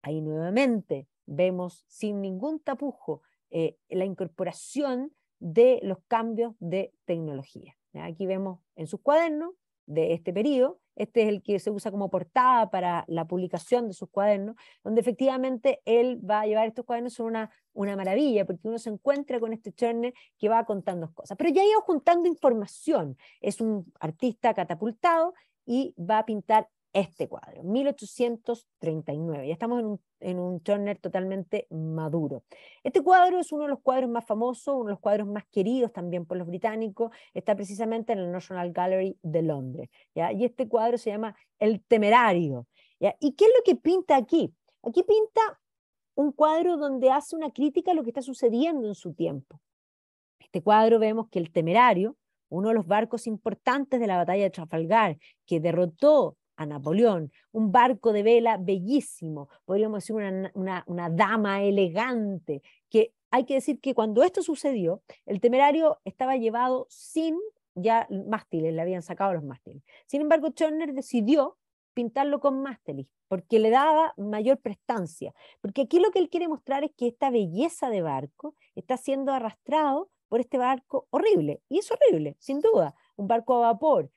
Ahí nuevamente vemos sin ningún tapujo eh, la incorporación de los cambios de tecnología. Aquí vemos en sus cuadernos de este periodo, este es el que se usa como portada para la publicación de sus cuadernos, donde efectivamente él va a llevar estos cuadernos, son una, una maravilla, porque uno se encuentra con este Turner que va contando cosas. Pero ya ha ido juntando información, es un artista catapultado y va a pintar este cuadro, 1839. Ya estamos en un, Turner totalmente maduro. Este cuadro es uno de los cuadros más famosos, uno de los cuadros más queridos también por los británicos. Está precisamente en el National Gallery de Londres. Y este cuadro se llama El Temerario. ¿Y qué es lo que pinta aquí? Aquí pinta un cuadro donde hace una crítica a lo que está sucediendo en su tiempo. Este cuadro vemos que el Temerario, uno de los barcos importantes de la batalla de Trafalgar, que derrotó a Napoleón, un barco de vela bellísimo, podríamos decir una, una, dama elegante, que hay que decir que cuando esto sucedió, el temerario estaba llevado sin ya mástiles, le habían sacado los mástiles. Sin embargo, Turner decidió pintarlo con mástiles, porque le daba mayor prestancia. Porque aquí lo que él quiere mostrar es que esta belleza de barco está siendo arrastrado por este barco horrible, y es horrible, sin duda, un barco a vapor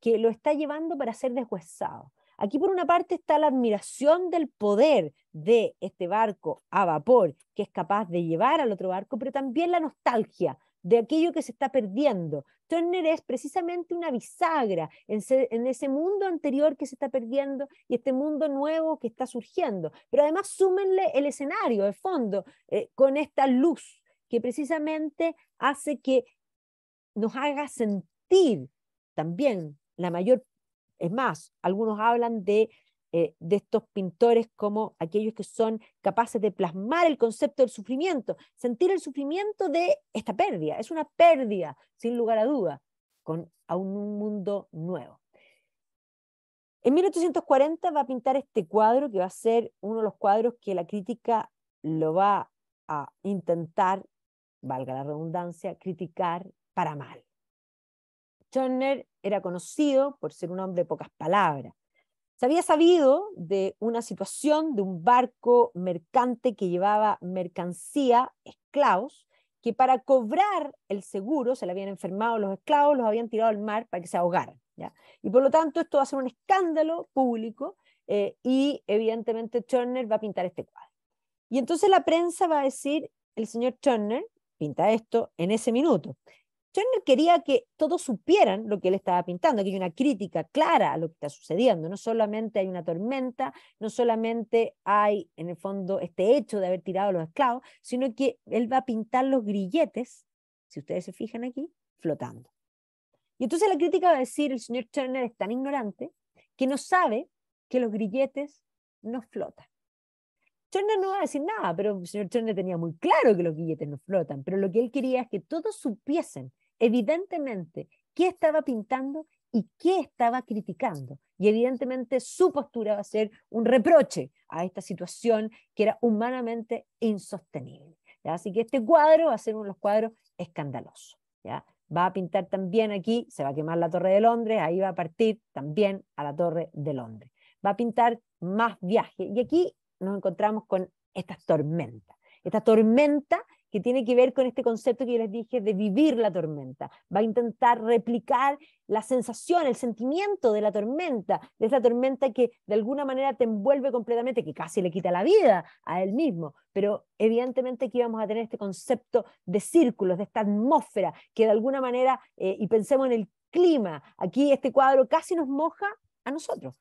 que lo está llevando para ser deshuesado. Aquí por una parte está la admiración del poder de este barco a vapor, que es capaz de llevar al otro barco, pero también la nostalgia de aquello que se está perdiendo. Turner es precisamente una bisagra en, ese mundo anterior que se está perdiendo y este mundo nuevo que está surgiendo. Pero además súmenle el escenario de fondo eh, con esta luz que precisamente hace que nos haga sentir también la mayor, es más, algunos hablan eh, de, estos pintores como aquellos que son capaces de plasmar el concepto del sufrimiento, sentir el sufrimiento de esta pérdida, es una pérdida, sin lugar a duda, con, a un mundo nuevo. En 1840 va a pintar este cuadro que va a ser uno de los cuadros que la crítica lo va a intentar, valga la redundancia, criticar para mal. Turner era conocido por ser un hombre de pocas palabras. Se había sabido de una situación de un barco mercante que llevaba mercancía, esclavos, que para cobrar el seguro se le habían enfermado los esclavos, los habían tirado al mar para que se ahogaran. Y por lo tanto esto va a ser un escándalo público eh, y evidentemente Turner va a pintar este cuadro. Y entonces la prensa va a decir, el señor Turner pinta esto en ese minuto. Turner quería que todos supieran lo que él estaba pintando, que hay una crítica clara a lo que está sucediendo. No solamente hay una tormenta, no solamente hay, en el fondo, este hecho de haber tirado a los esclavos, sino que él va a pintar los grilletes, si ustedes se fijan aquí, flotando. Y entonces la crítica va a decir, el señor Turner es tan ignorante que no sabe que los grilletes no flotan. Turner no va a decir nada, pero el señor Turner tenía muy claro que los grilletes no flotan, pero lo que él quería es que todos supiesen evidentemente qué estaba pintando y qué estaba criticando. Y evidentemente su postura va a ser un reproche a esta situación que era humanamente insostenible. Así que este cuadro va a ser uno de los cuadros escandalosos. ¿ya? Va a pintar también aquí, se va a quemar la Torre de Londres, ahí va a partir también a la Torre de Londres. Va a pintar más viajes. Y aquí nos encontramos con estas tormentas. Esta tormenta que tiene que ver con este concepto que yo les dije de vivir la tormenta. Va a intentar replicar la sensación, el sentimiento de la tormenta, de esa tormenta que de alguna manera te envuelve completamente, que casi le quita la vida a él mismo. Pero evidentemente aquí vamos a tener este concepto de círculos, de esta atmósfera, que de alguna manera, eh, y pensemos en el clima, aquí este cuadro casi nos moja a nosotros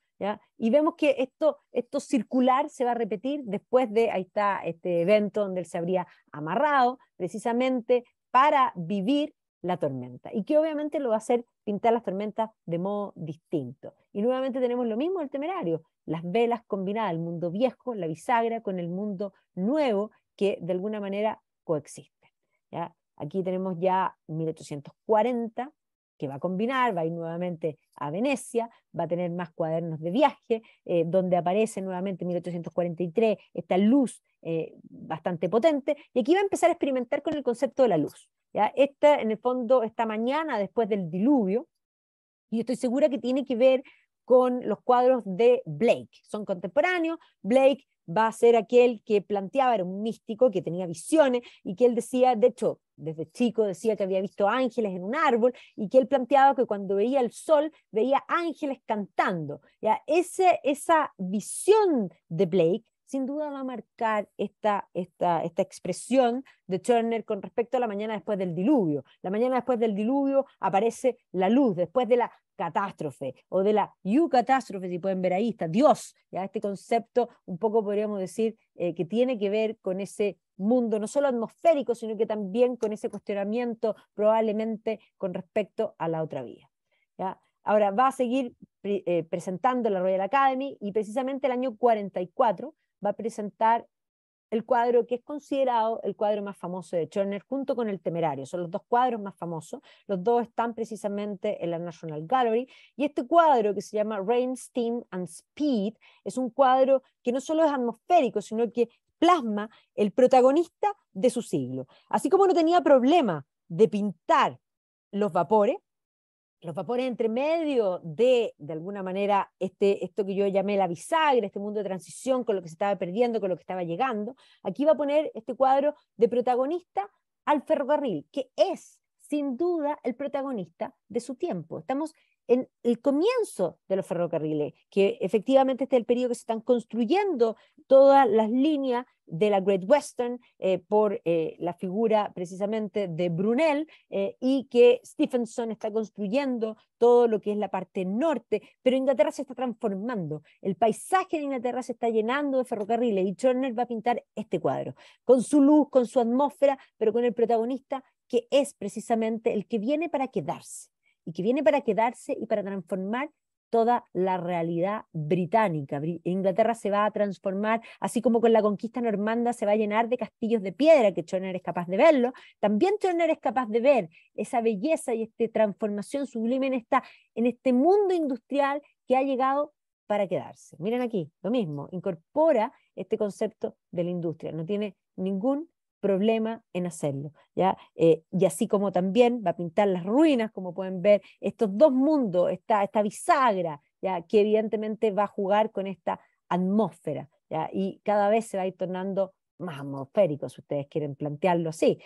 y vemos que esto, circular se va a repetir después de, ahí está este evento donde él se habría amarrado precisamente para vivir la tormenta y que obviamente lo va a hacer pintar las tormentas de modo distinto. Y nuevamente tenemos lo mismo el temerario, las velas combinadas, el mundo viejo, la bisagra con el mundo nuevo que de alguna manera coexisten. ¿ya? Aquí tenemos ya 1840, que va a combinar, va a ir nuevamente a Venecia, va a tener más cuadernos de viaje, eh, donde aparece nuevamente en 1843 esta luz eh, bastante potente, y aquí va a empezar a experimentar con el concepto de la luz. ¿ya? Esta, en el fondo, esta mañana después del diluvio, y estoy segura que tiene que ver con los cuadros de Blake, son contemporáneos, Blake va a ser aquel que planteaba, era un místico que tenía visiones, y que él decía, de hecho, desde chico decía que había visto ángeles en un árbol y que él planteaba que cuando veía el sol veía ángeles cantando. ¿ya? Ese, esa visión de Blake sin duda va a marcar esta, expresión de Turner con respecto a la mañana después del diluvio. La mañana después del diluvio aparece la luz, después de la catástrofe o de la you catástrofe, si pueden ver ahí, está Dios, ya este concepto un poco podríamos decir eh, que tiene que ver con ese mundo, no solo atmosférico, sino que también con ese cuestionamiento probablemente con respecto a la otra vía. Ahora va a seguir eh, presentando la Royal Academy y precisamente el año 44 va a presentar el cuadro que es considerado el cuadro más famoso de Turner, junto con el Temerario. Son los dos cuadros más famosos. Los dos están precisamente en la National Gallery. Y este cuadro, que se llama Rain, Steam and Speed, es un cuadro que no solo es atmosférico, sino que plasma el protagonista de su siglo. Así como no tenía problema de pintar los vapores, los poner entre medio de, de alguna manera, este, esto que yo llamé la bisagra, este mundo de transición con lo que se estaba perdiendo, con lo que estaba llegando, aquí va a poner este cuadro de protagonista al ferrocarril, que es sin duda el protagonista de su tiempo. Estamos en el comienzo de los ferrocarriles, que efectivamente este es el periodo que se están construyendo todas las líneas de la Great Western eh, por eh, la figura precisamente de Brunel eh, y que Stephenson está construyendo todo lo que es la parte norte, pero Inglaterra se está transformando, el paisaje de Inglaterra se está llenando de ferrocarriles y Turner va a pintar este cuadro, con su luz, con su atmósfera, pero con el protagonista que es precisamente el que viene para quedarse y que viene para quedarse y para transformar toda la realidad británica. Inglaterra se va a transformar, así como con la conquista normanda se va a llenar de castillos de piedra, que Turner es capaz de verlo, también Turner es capaz de ver esa belleza y esta transformación sublime en, esta, en este mundo industrial que ha llegado para quedarse. Miren aquí, lo mismo, incorpora este concepto de la industria, no tiene ningún problema en hacerlo. ¿ya? Eh, y así como también va a pintar las ruinas, como pueden ver, estos dos mundos, esta, esta bisagra, ¿ya? que evidentemente va a jugar con esta atmósfera. Y cada vez se va a ir tornando más atmosférico, si ustedes quieren plantearlo así.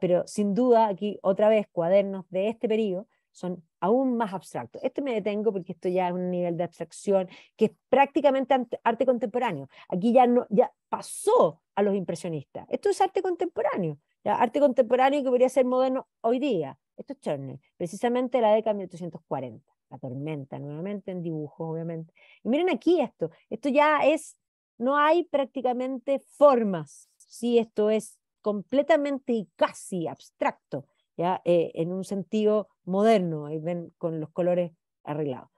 Pero sin duda aquí otra vez cuadernos de este periodo son aún más abstractos. Esto me detengo porque esto ya es un nivel de abstracción que es prácticamente arte contemporáneo. Aquí ya, no, ya pasó a los impresionistas. Esto es arte contemporáneo, arte contemporáneo que podría ser moderno hoy día. Esto es Turner, precisamente la década de 1840. La tormenta, nuevamente en dibujo, obviamente. Y miren aquí esto, esto ya es, no hay prácticamente formas, sí, esto es completamente y casi abstracto. ¿ya? Eh, en un sentido moderno, ahí ven con los colores arreglados.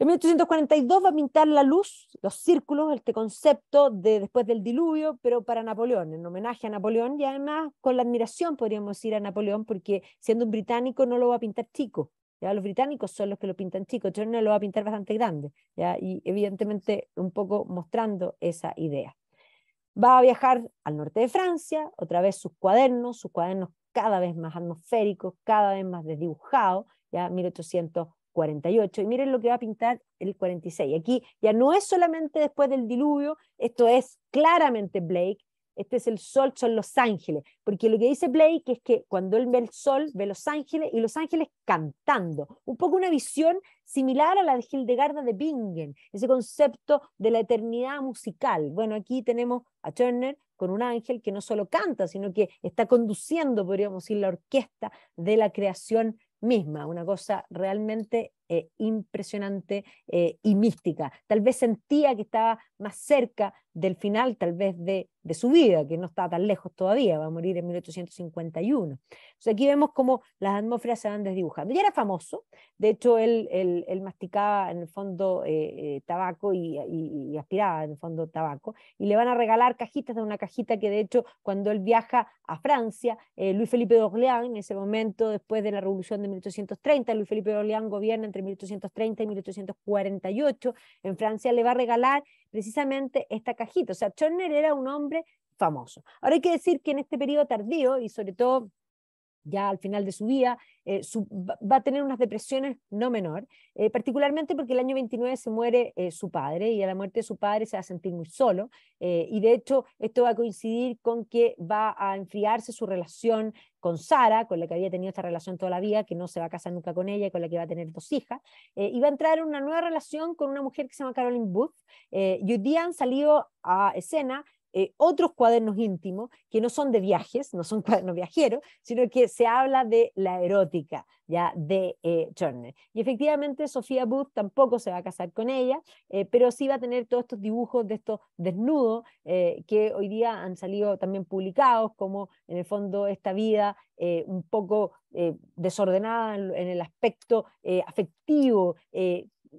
En 1842 va a pintar la luz, los círculos, este concepto de después del diluvio, pero para Napoleón, en homenaje a Napoleón y además con la admiración, podríamos decir, a Napoleón, porque siendo un británico no lo va a pintar chico. ¿ya? Los británicos son los que lo pintan chico, Turner lo va a pintar bastante grande, ¿ya? y evidentemente un poco mostrando esa idea. Va a viajar al norte de Francia, otra vez sus cuadernos, sus cuadernos cada vez más atmosférico, cada vez más desdibujado, ya 1848. Y miren lo que va a pintar el 46. Aquí ya no es solamente después del diluvio, esto es claramente Blake, este es el sol, son los ángeles. Porque lo que dice Blake es que cuando él ve el sol, ve los ángeles y los ángeles cantando. Un poco una visión similar a la de Hildegarda de Bingen, ese concepto de la eternidad musical. Bueno, aquí tenemos a Turner con un ángel que no solo canta, sino que está conduciendo, podríamos decir, la orquesta de la creación misma, una cosa realmente eh, impresionante eh, y mística. Tal vez sentía que estaba más cerca del final, tal vez de, su vida, que no estaba tan lejos todavía, va a morir en 1851. aquí vemos cómo las atmósferas se van desdibujando. Ya era famoso, de hecho él, masticaba en el fondo eh, tabaco y, aspiraba en el fondo tabaco, y le van a regalar cajitas de una cajita que de hecho cuando él viaja a Francia, Luis Felipe de Orleans, en ese momento, después de la revolución de 1830, Luis Felipe de Orleans gobierna entre 1830 y 1848, en Francia le va a regalar precisamente esta cajita. O sea, Turner era un hombre famoso. Ahora hay que decir que en este periodo tardío, y sobre todo ya al final de su vida, eh, va a tener unas depresiones no menor, eh, particularmente porque el año 29 se muere eh, su padre y a la muerte de su padre se va a sentir muy solo y de hecho esto va a coincidir con que va a enfriarse su relación con Sara, con la que había tenido esta relación toda la vida, que no se va a casar nunca con ella y con la que va a tener dos hijas, y va a entrar en una nueva relación con una mujer que se llama Caroline Booth y hoy han salido a escena eh, otros cuadernos íntimos que no son de viajes, no son cuadernos viajeros, sino que se habla de la erótica ya de eh, Turner. Y efectivamente Sofía Booth tampoco se va a casar con ella, eh, pero sí va a tener todos estos dibujos de estos desnudos eh, que hoy día han salido también publicados, como en el fondo esta vida un poco desordenada en, en, el aspecto afectivo,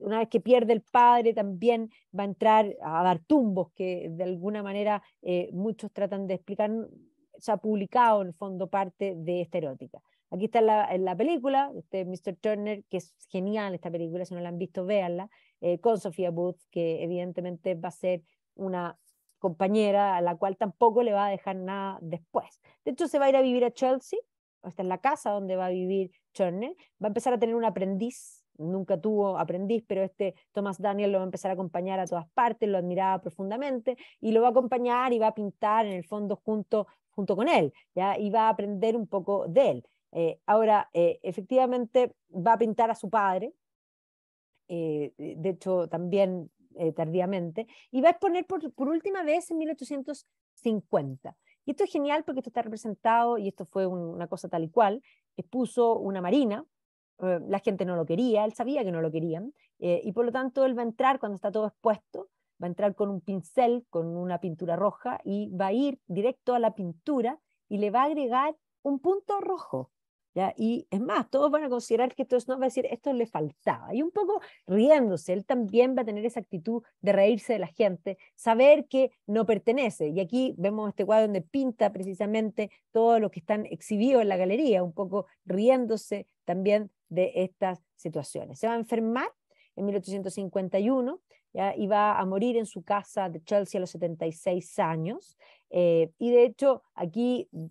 una vez que pierde el padre también va a entrar a dar tumbos, que de alguna manera eh, muchos tratan de explicar, se ha publicado en fondo parte de esta erótica. Aquí está la, la película, este Mr. Turner, que es genial esta película, si no la han visto, véanla, eh, con Sofía Booth, que evidentemente va a ser una compañera a la cual tampoco le va a dejar nada después. De hecho, se va a ir a vivir a Chelsea, esta es la casa donde va a vivir Turner, va a empezar a tener un aprendiz nunca tuvo aprendiz, pero este Thomas Daniel lo va a empezar a acompañar a todas partes, lo admiraba profundamente y lo va a acompañar y va a pintar en el fondo junto, junto con él, ¿ya? y va a aprender un poco de él. Eh, ahora, eh, efectivamente, va a pintar a su padre, eh, de hecho, también tardíamente, y va a exponer por, última vez en 1850. Y esto es genial porque esto está representado, y esto fue una cosa tal y cual, expuso una marina eh, la gente no lo quería, él sabía que no lo querían, eh, y por lo tanto él va a entrar cuando está todo expuesto, va a entrar con un pincel, con una pintura roja, y va a ir directo a la pintura y le va a agregar un punto rojo. ¿Ya? Y es más, todos van a considerar que esto no va a decir, esto le faltaba. Y un poco riéndose, él también va a tener esa actitud de reírse de la gente, saber que no pertenece. Y aquí vemos este cuadro donde pinta precisamente todos los que están exhibidos en la galería, un poco riéndose también de estas situaciones. Se va a enfermar en 1851 ¿ya? y va a morir en su casa de Chelsea a los 76 años. Eh, y de hecho, aquí mm,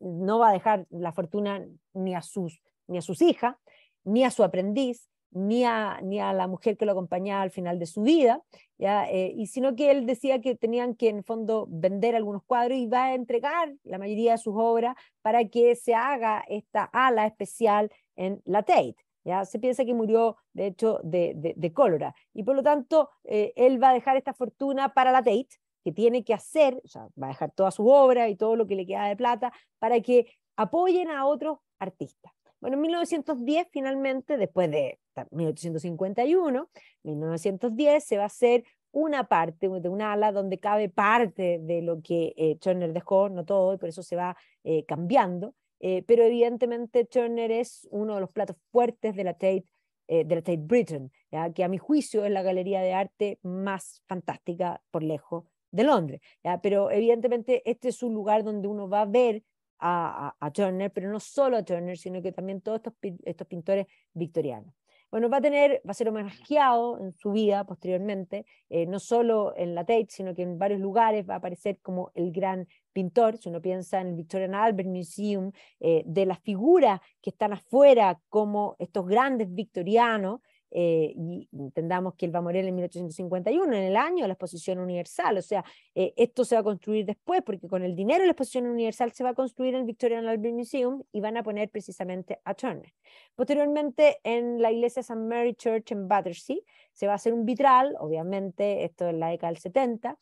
no va a dejar la fortuna ni a sus, ni a sus hijas, ni a su aprendiz, ni a, ni a la mujer que lo acompañaba al final de su vida, eh, y sino que él decía que tenían que en fondo vender algunos cuadros y va a entregar la mayoría de sus obras para que se haga esta ala especial en la Tate. ¿ya? Se piensa que murió, de hecho, de, de, cólera. Y por lo tanto, eh, él va a dejar esta fortuna para la Tate, que tiene que hacer, va a dejar toda su obra y todo lo que le queda de plata para que apoyen a otros artistas. Bueno, en 1910, finalmente, después de 1851, 1910 se va a hacer una parte de un ala donde cabe parte de lo que eh, dejó, no todo, y por eso se va eh, cambiando. Eh, pero evidentemente Turner es uno de los platos fuertes de la Tate, eh, de la Tate Britain, que a mi juicio es la galería de arte más fantástica por lejos de Londres. Pero evidentemente este es un lugar donde uno va a ver a, Turner, pero no solo a Turner, sino que también todos estos, estos pintores victorianos. Bueno, va a tener, va a ser homenajeado en su vida posteriormente, eh, no solo en la Tate, sino que en varios lugares va a aparecer como el gran pintor. Si uno piensa en el Victorian Albert Museum, eh, de las figuras que están afuera como estos grandes victorianos, eh, y entendamos que él va a morir en 1851, en el año de la exposición universal, o sea, eh, esto se va a construir después, porque con el dinero de la exposición universal se va a construir el Victorian Albert Museum y van a poner precisamente a Turner. Posteriormente, en la iglesia St. Mary Church en Battersea, se va a hacer un vitral, obviamente, esto en la década del 70,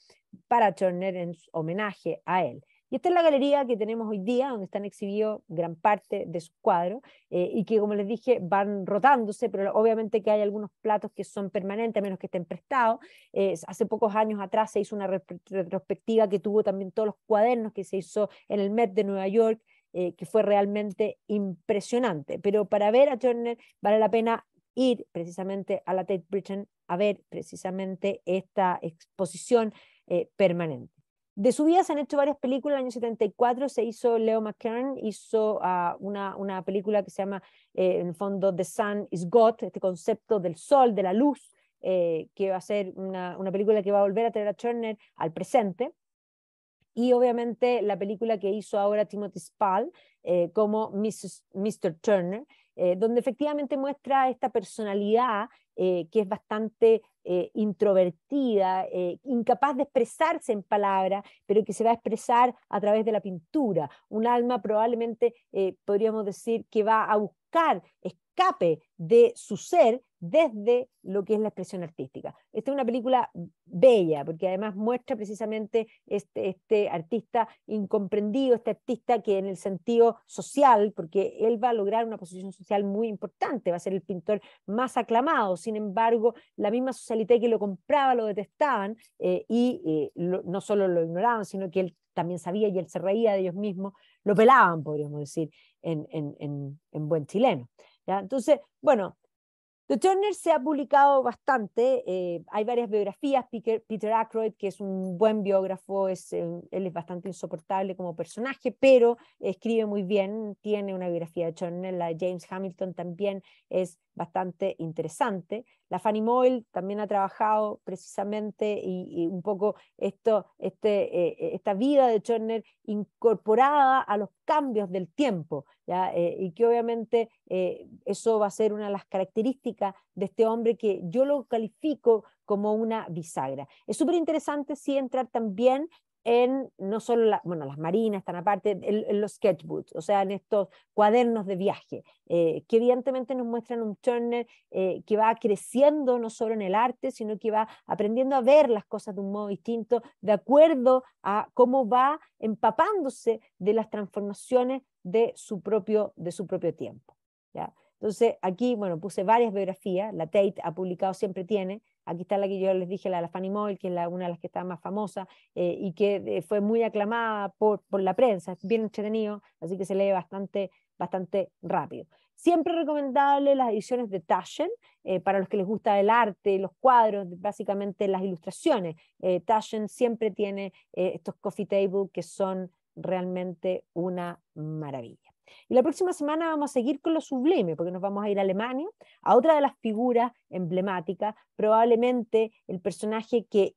para Turner en homenaje a él. Y esta es la galería que tenemos hoy día, donde están exhibidos gran parte de sus cuadros eh, y que, como les dije, van rotándose, pero obviamente que hay algunos platos que son permanentes, a menos que estén prestados. Eh, hace pocos años atrás se hizo una retrospectiva que tuvo también todos los cuadernos que se hizo en el Met de Nueva York. Eh, que fue realmente impresionante. Pero para ver a Turner vale la pena ir precisamente a la Tate Britain a ver precisamente esta exposición permanente. De su vida se han hecho varias películas. En el año 74 se hizo Leo McKern, hizo ah, una, película que se llama, eh, en el fondo, The Sun is God, este concepto del sol, de la luz, eh, que va a ser una, película que va a volver a traer a Turner al presente. Y obviamente la película que hizo ahora Timothy Spall eh, como Mr. Turner, donde efectivamente muestra esta personalidad que es bastante eh, introvertida, eh, incapaz de expresarse en palabras, pero que se va a expresar a través de la pintura. Un alma probablemente, eh, podríamos decir, que va a buscar escape de su ser desde lo que es la expresión artística. Esta es una película bella, porque además muestra precisamente este, este, artista incomprendido, este artista que en el sentido social, porque él va a lograr una posición social muy importante, va a ser el pintor más aclamado, sin embargo, la misma socialité que lo compraba lo detestaban eh, y eh, no solo lo ignoraban, sino que él también sabía y él se reía de ellos mismos, lo pelaban, podríamos decir, en, buen chileno. ¿ya? Entonces, bueno, Turner se ha publicado bastante, eh, hay varias biografías, Peter, Ackroyd, que es un buen biógrafo, es, eh, él es bastante insoportable como personaje, pero escribe muy bien, tiene una biografía de Turner, la James Hamilton también es bastante interesante. La Fanny Moyle también ha trabajado precisamente y, un poco esto, este, eh, eh, esta vida de Turner incorporada a los cambios del tiempo, eh, y que obviamente eso va a ser una de las características de este hombre que yo lo califico como una bisagra. Es súper interesante sí entrar también en no solo, las marinas están aparte, en, los sketchbooks, o sea, en estos cuadernos de viaje, eh, que evidentemente nos muestran un Turner eh, que va creciendo no solo en el arte, sino que va aprendiendo a ver las cosas de un modo distinto, de acuerdo a cómo va empapándose de las transformaciones de su propio, de su propio tiempo. Entonces, aquí, bueno, puse varias biografías, la Tate ha publicado, siempre tiene, aquí está la que yo les dije, la de la Fanny Moyle, que es una de las que está más famosa eh, y que eh, fue muy aclamada por, la prensa, es bien entretenido, así que se lee bastante, bastante rápido. Siempre recomendable las ediciones de Taschen, eh, para los que les gusta el arte, los cuadros, básicamente las ilustraciones. Taschen siempre tiene estos coffee table que son realmente una maravilla. Y la próxima semana vamos a seguir con lo sublime, porque nos vamos a ir a Alemania, a otra de las figuras emblemáticas, probablemente el personaje que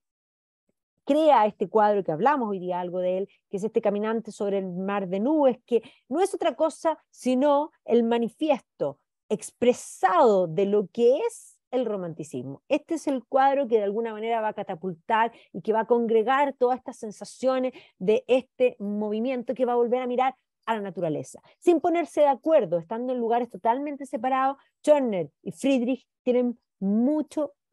crea este cuadro que hablamos hoy día algo de él, que es este caminante sobre el mar de nubes, que no es otra cosa sino el manifiesto expresado de lo que es el romanticismo. Este es el cuadro que de alguna manera va a catapultar y que va a congregar todas estas sensaciones de este movimiento que va a volver a mirar a la naturaleza. Sin ponerse de acuerdo, estando en lugares totalmente separados, Turner y Friedrich tienen mucho